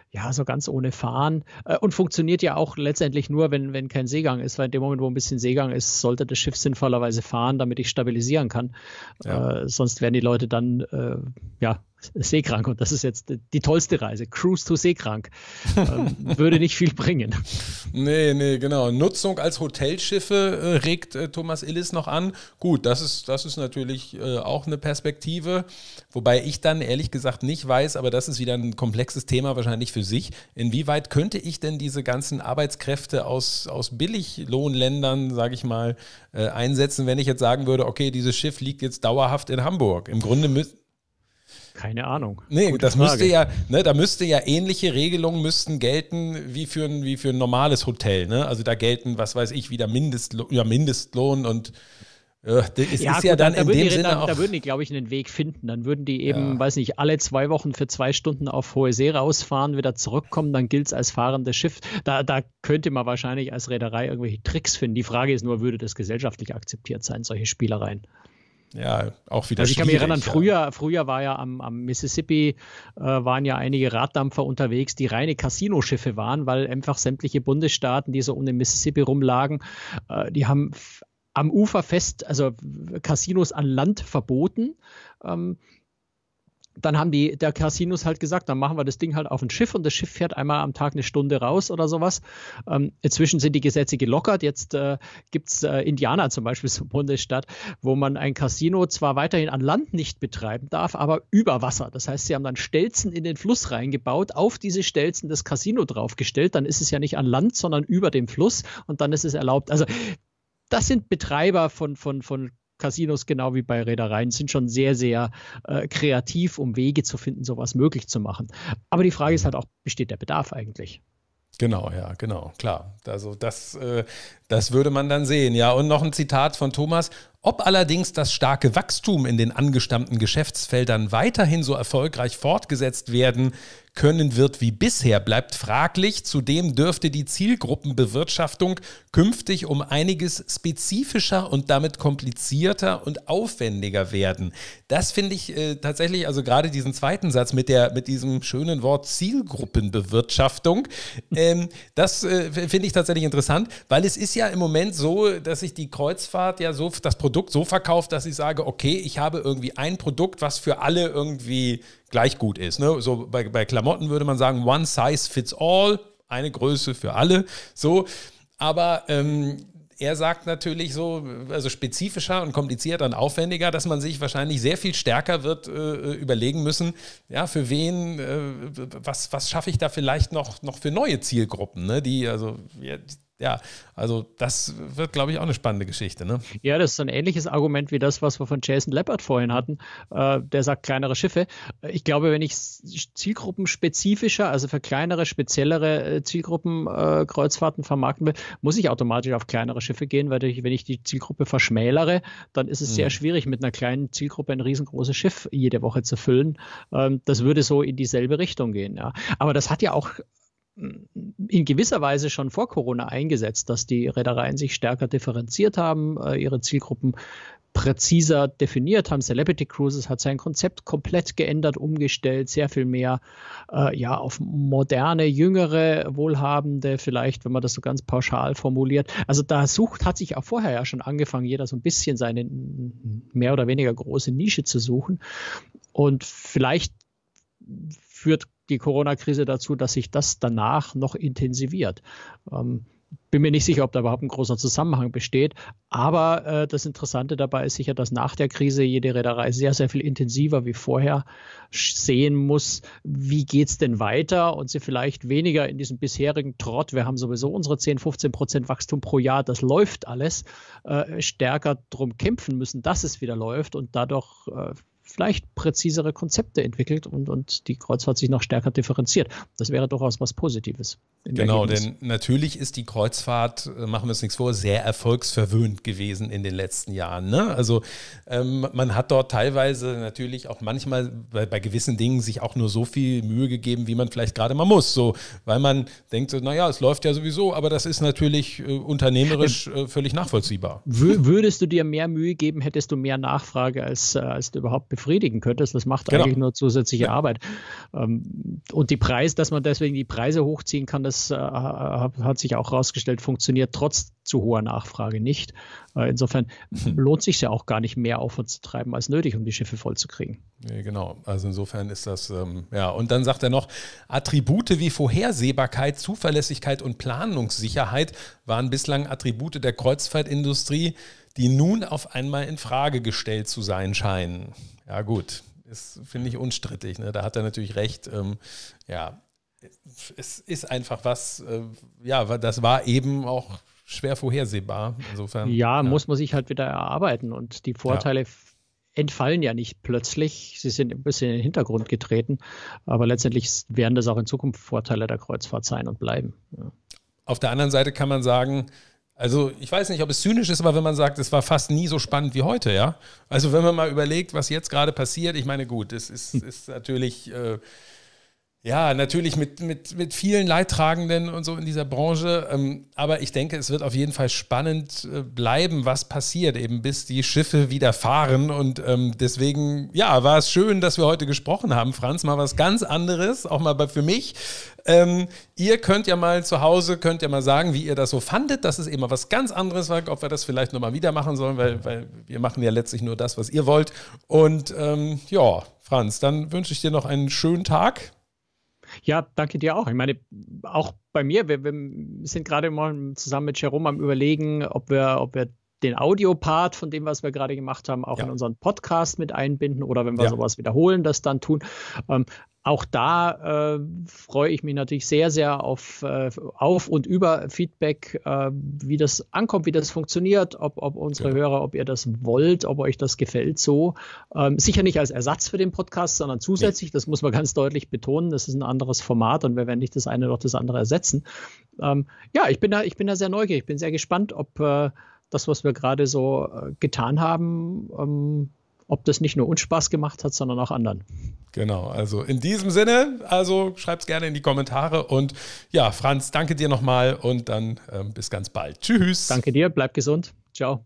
ja, so ganz ohne Fahren. Äh, und funktioniert ja auch letztendlich nur, wenn, wenn kein Seegang ist, weil in dem Moment, wo ein bisschen Seegang ist, sollte das Schiff sinnvollerweise fahren, damit ich stabilisieren kann. Ja. Äh, sonst werden die Leute dann, äh, ja, seekrank. Und das ist jetzt die tollste Reise. Cruise to seekrank. ähm, würde nicht viel bringen. Nee, nee, genau. Nutzung als Hotelschiffe äh, regt äh, Thomas Illis noch an. Gut, das ist, das ist natürlich äh, auch eine Perspektive. Wobei ich dann ehrlich gesagt nicht weiß, aber das ist wieder ein komplexes Thema wahrscheinlich für für sich. Inwieweit könnte ich denn diese ganzen Arbeitskräfte aus, aus Billiglohnländern, sage ich mal, äh, einsetzen, wenn ich jetzt sagen würde, okay, dieses Schiff liegt jetzt dauerhaft in Hamburg? Im Grunde müsste. Keine Ahnung. Nee, Gute das Frage. müsste ja, ne, da müsste ja ähnliche Regelungen müssten gelten wie für ein, wie für ein normales Hotel. Ne? Also da gelten, was weiß ich, wieder Mindestlohn, ja, Mindestlohn und ja, das ist ja, gut, ja dann, dann in dem Sinne dann, auch. Da würden die, glaube ich, einen Weg finden. Dann würden die eben, ja. weiß nicht, alle zwei Wochen für zwei Stunden auf hohe See rausfahren, wieder zurückkommen, dann gilt es als fahrendes Schiff. Da, da könnte man wahrscheinlich als Reederei irgendwelche Tricks finden. Die Frage ist nur, würde das gesellschaftlich akzeptiert sein, solche Spielereien? ja, auch wieder also ich kann mich erinnern, früher, früher war ja am, am Mississippi, äh, waren ja einige Raddampfer unterwegs, die reine Casino-Schiffe waren, weil einfach sämtliche Bundesstaaten, die so um den Mississippi rumlagen, äh, die haben am Ufer fest, also Casinos an Land verboten. Ähm, dann haben die der Casinos halt gesagt, dann machen wir das Ding halt auf ein Schiff und das Schiff fährt einmal am Tag eine Stunde raus oder sowas. Ähm, inzwischen sind die Gesetze gelockert. Jetzt äh, gibt es äh, Indiana zum Beispiel, so Bundesstadt, wo man ein Casino zwar weiterhin an Land nicht betreiben darf, aber über Wasser. Das heißt, sie haben dann Stelzen in den Fluss reingebaut, auf diese Stelzen das Casino draufgestellt. Dann ist es ja nicht an Land, sondern über dem Fluss und dann ist es erlaubt. Also das sind Betreiber von, von, von Casinos, genau wie bei Reedereien, sind schon sehr, sehr äh, kreativ, um Wege zu finden, sowas möglich zu machen. Aber die Frage ist halt auch, besteht der Bedarf eigentlich? Genau, ja, genau, klar. Also das, äh, das würde man dann sehen, ja. Und noch ein Zitat von Thomas. Ob allerdings das starke Wachstum in den angestammten Geschäftsfeldern weiterhin so erfolgreich fortgesetzt werden können wird wie bisher, bleibt fraglich. Zudem dürfte die Zielgruppenbewirtschaftung künftig um einiges spezifischer und damit komplizierter und aufwendiger werden. Das finde ich äh, tatsächlich, also gerade diesen zweiten Satz mit, der, mit diesem schönen Wort Zielgruppenbewirtschaftung, ähm, das äh, finde ich tatsächlich interessant, weil es ist ja im Moment so, dass ich die Kreuzfahrt ja so, das Produkt so verkauft, dass ich sage, okay, ich habe irgendwie ein Produkt, was für alle irgendwie gleich gut ist. Ne? So bei, bei Klamotten würde man sagen, one size fits all, eine Größe für alle. So, aber ähm, er sagt natürlich so, also spezifischer und komplizierter und aufwendiger, dass man sich wahrscheinlich sehr viel stärker wird äh, äh überlegen müssen, ja, für wen, äh, was, was schaffe ich da vielleicht noch, noch für neue Zielgruppen, ne, die also ja, ja, also das wird, glaube ich, auch eine spannende Geschichte. Ne? Ja, das ist ein ähnliches Argument wie das, was wir von Jason Leppard vorhin hatten. Äh, der sagt kleinere Schiffe. Ich glaube, wenn ich zielgruppenspezifischer, also für kleinere, speziellere Zielgruppenkreuzfahrten äh, äh vermarkten will, muss ich automatisch auf kleinere Schiffe gehen, weil ich, wenn ich die Zielgruppe verschmälere, dann ist es mhm. sehr schwierig, mit einer kleinen Zielgruppe ein riesengroßes Schiff jede Woche zu füllen. Ähm, das würde so in dieselbe Richtung gehen. Ja. Aber das hat ja auch in gewisser Weise schon vor Corona eingesetzt, dass die Reedereien sich stärker differenziert haben, äh, ihre Zielgruppen präziser definiert haben. Celebrity Cruises hat sein Konzept komplett geändert, umgestellt, sehr viel mehr äh, ja, auf moderne, jüngere, wohlhabende, vielleicht, wenn man das so ganz pauschal formuliert. Also da sucht, hat sich auch vorher ja schon angefangen, jeder so ein bisschen seine mehr oder weniger große Nische zu suchen. Und vielleicht führt die Corona-Krise dazu, dass sich das danach noch intensiviert. Ähm, bin mir nicht sicher, ob da überhaupt ein großer Zusammenhang besteht. Aber äh, das Interessante dabei ist sicher, dass nach der Krise jede Reederei sehr, sehr viel intensiver wie vorher sehen muss, wie geht es denn weiter und sie vielleicht weniger in diesem bisherigen Trott, wir haben sowieso unsere 10, 15 Prozent Wachstum pro Jahr, das läuft alles, äh, stärker darum kämpfen müssen, dass es wieder läuft und dadurch äh, vielleicht präzisere Konzepte entwickelt und, und die Kreuzfahrt sich noch stärker differenziert. Das wäre durchaus was Positives. Genau, denn natürlich ist die Kreuzfahrt, äh, machen wir uns nichts vor, sehr erfolgsverwöhnt gewesen in den letzten Jahren. Ne? Also ähm, man hat dort teilweise natürlich auch manchmal bei, bei, gewissen Dingen sich auch nur so viel Mühe gegeben, wie man vielleicht gerade mal muss. So, weil man denkt, naja, es läuft ja sowieso, aber das ist natürlich äh, unternehmerisch äh, völlig nachvollziehbar. Würdest du dir mehr Mühe geben, hättest du mehr Nachfrage, als, äh, als du überhaupt befriedigen könntest. Das macht genau. eigentlich nur zusätzliche ja. Arbeit. Ähm, und die Preis, dass man deswegen die Preise hochziehen kann, das äh, hat sich auch herausgestellt, funktioniert trotz zu hoher Nachfrage nicht. Äh, insofern mhm. lohnt sich ja auch gar nicht mehr Aufwand zu treiben als nötig, um die Schiffe vollzukriegen. Ja, genau, also insofern ist das, ähm, ja, und dann sagt er noch, Attribute wie Vorhersehbarkeit, Zuverlässigkeit und Planungssicherheit waren bislang Attribute der Kreuzfahrtindustrie, die nun auf einmal in Frage gestellt zu sein scheinen. Ja, gut. Das finde ich, unstrittig. Ne? Da hat er natürlich recht. Ähm, ja, es ist einfach was, äh, ja, das war eben auch schwer vorhersehbar. Insofern. Ja, ja, muss man sich halt wieder erarbeiten und die Vorteile ja. entfallen ja nicht plötzlich. Sie sind ein bisschen in den Hintergrund getreten, aber letztendlich werden das auch in Zukunft Vorteile der Kreuzfahrt sein und bleiben. Ja. Auf der anderen Seite kann man sagen, also ich weiß nicht, ob es zynisch ist, aber wenn man sagt, es war fast nie so spannend wie heute, ja. Also wenn man mal überlegt, was jetzt gerade passiert, ich meine, gut, es ist, ist natürlich äh, ja, natürlich mit, mit, mit vielen Leidtragenden und so in dieser Branche. Ähm, aber ich denke, es wird auf jeden Fall spannend äh, bleiben, was passiert, eben bis die Schiffe wieder fahren. Und ähm, deswegen, ja, war es schön, dass wir heute gesprochen haben, Franz. Mal was ganz anderes, auch mal für mich. Ähm, ihr könnt ja mal zu Hause, könnt ja mal sagen, wie ihr das so fandet, dass es eben was ganz anderes war, ob wir das vielleicht nochmal wieder machen sollen, weil, weil wir machen ja letztlich nur das, was ihr wollt. Und ähm, ja, Franz, dann wünsche ich dir noch einen schönen Tag. Ja, danke dir auch. Ich meine, auch bei mir, wir, wir sind gerade mal zusammen mit Jerome am Überlegen, ob wir, ob wir den Audio-Part von dem, was wir gerade gemacht haben, auch ja. in unseren Podcast mit einbinden oder wenn wir ja. sowas wiederholen, das dann tun. Ähm, auch da äh, freue ich mich natürlich sehr, sehr auf, äh, auf und über Feedback, äh, wie das ankommt, wie das funktioniert, ob, ob unsere ja. Hörer, ob ihr das wollt, ob euch das gefällt so. Ähm, sicher nicht als Ersatz für den Podcast, sondern zusätzlich, das muss man ganz deutlich betonen, das ist ein anderes Format und wir werden nicht das eine noch das andere ersetzen. Ähm, ja, ich bin da, ich bin da sehr neugierig, ich bin sehr gespannt, ob äh, das, was wir gerade so äh, getan haben, ähm, ob das nicht nur uns Spaß gemacht hat, sondern auch anderen. Genau, also in diesem Sinne, also schreibt es gerne in die Kommentare und ja, Franz, danke dir nochmal und dann ähm, bis ganz bald. Tschüss. Danke dir, bleib gesund. Ciao.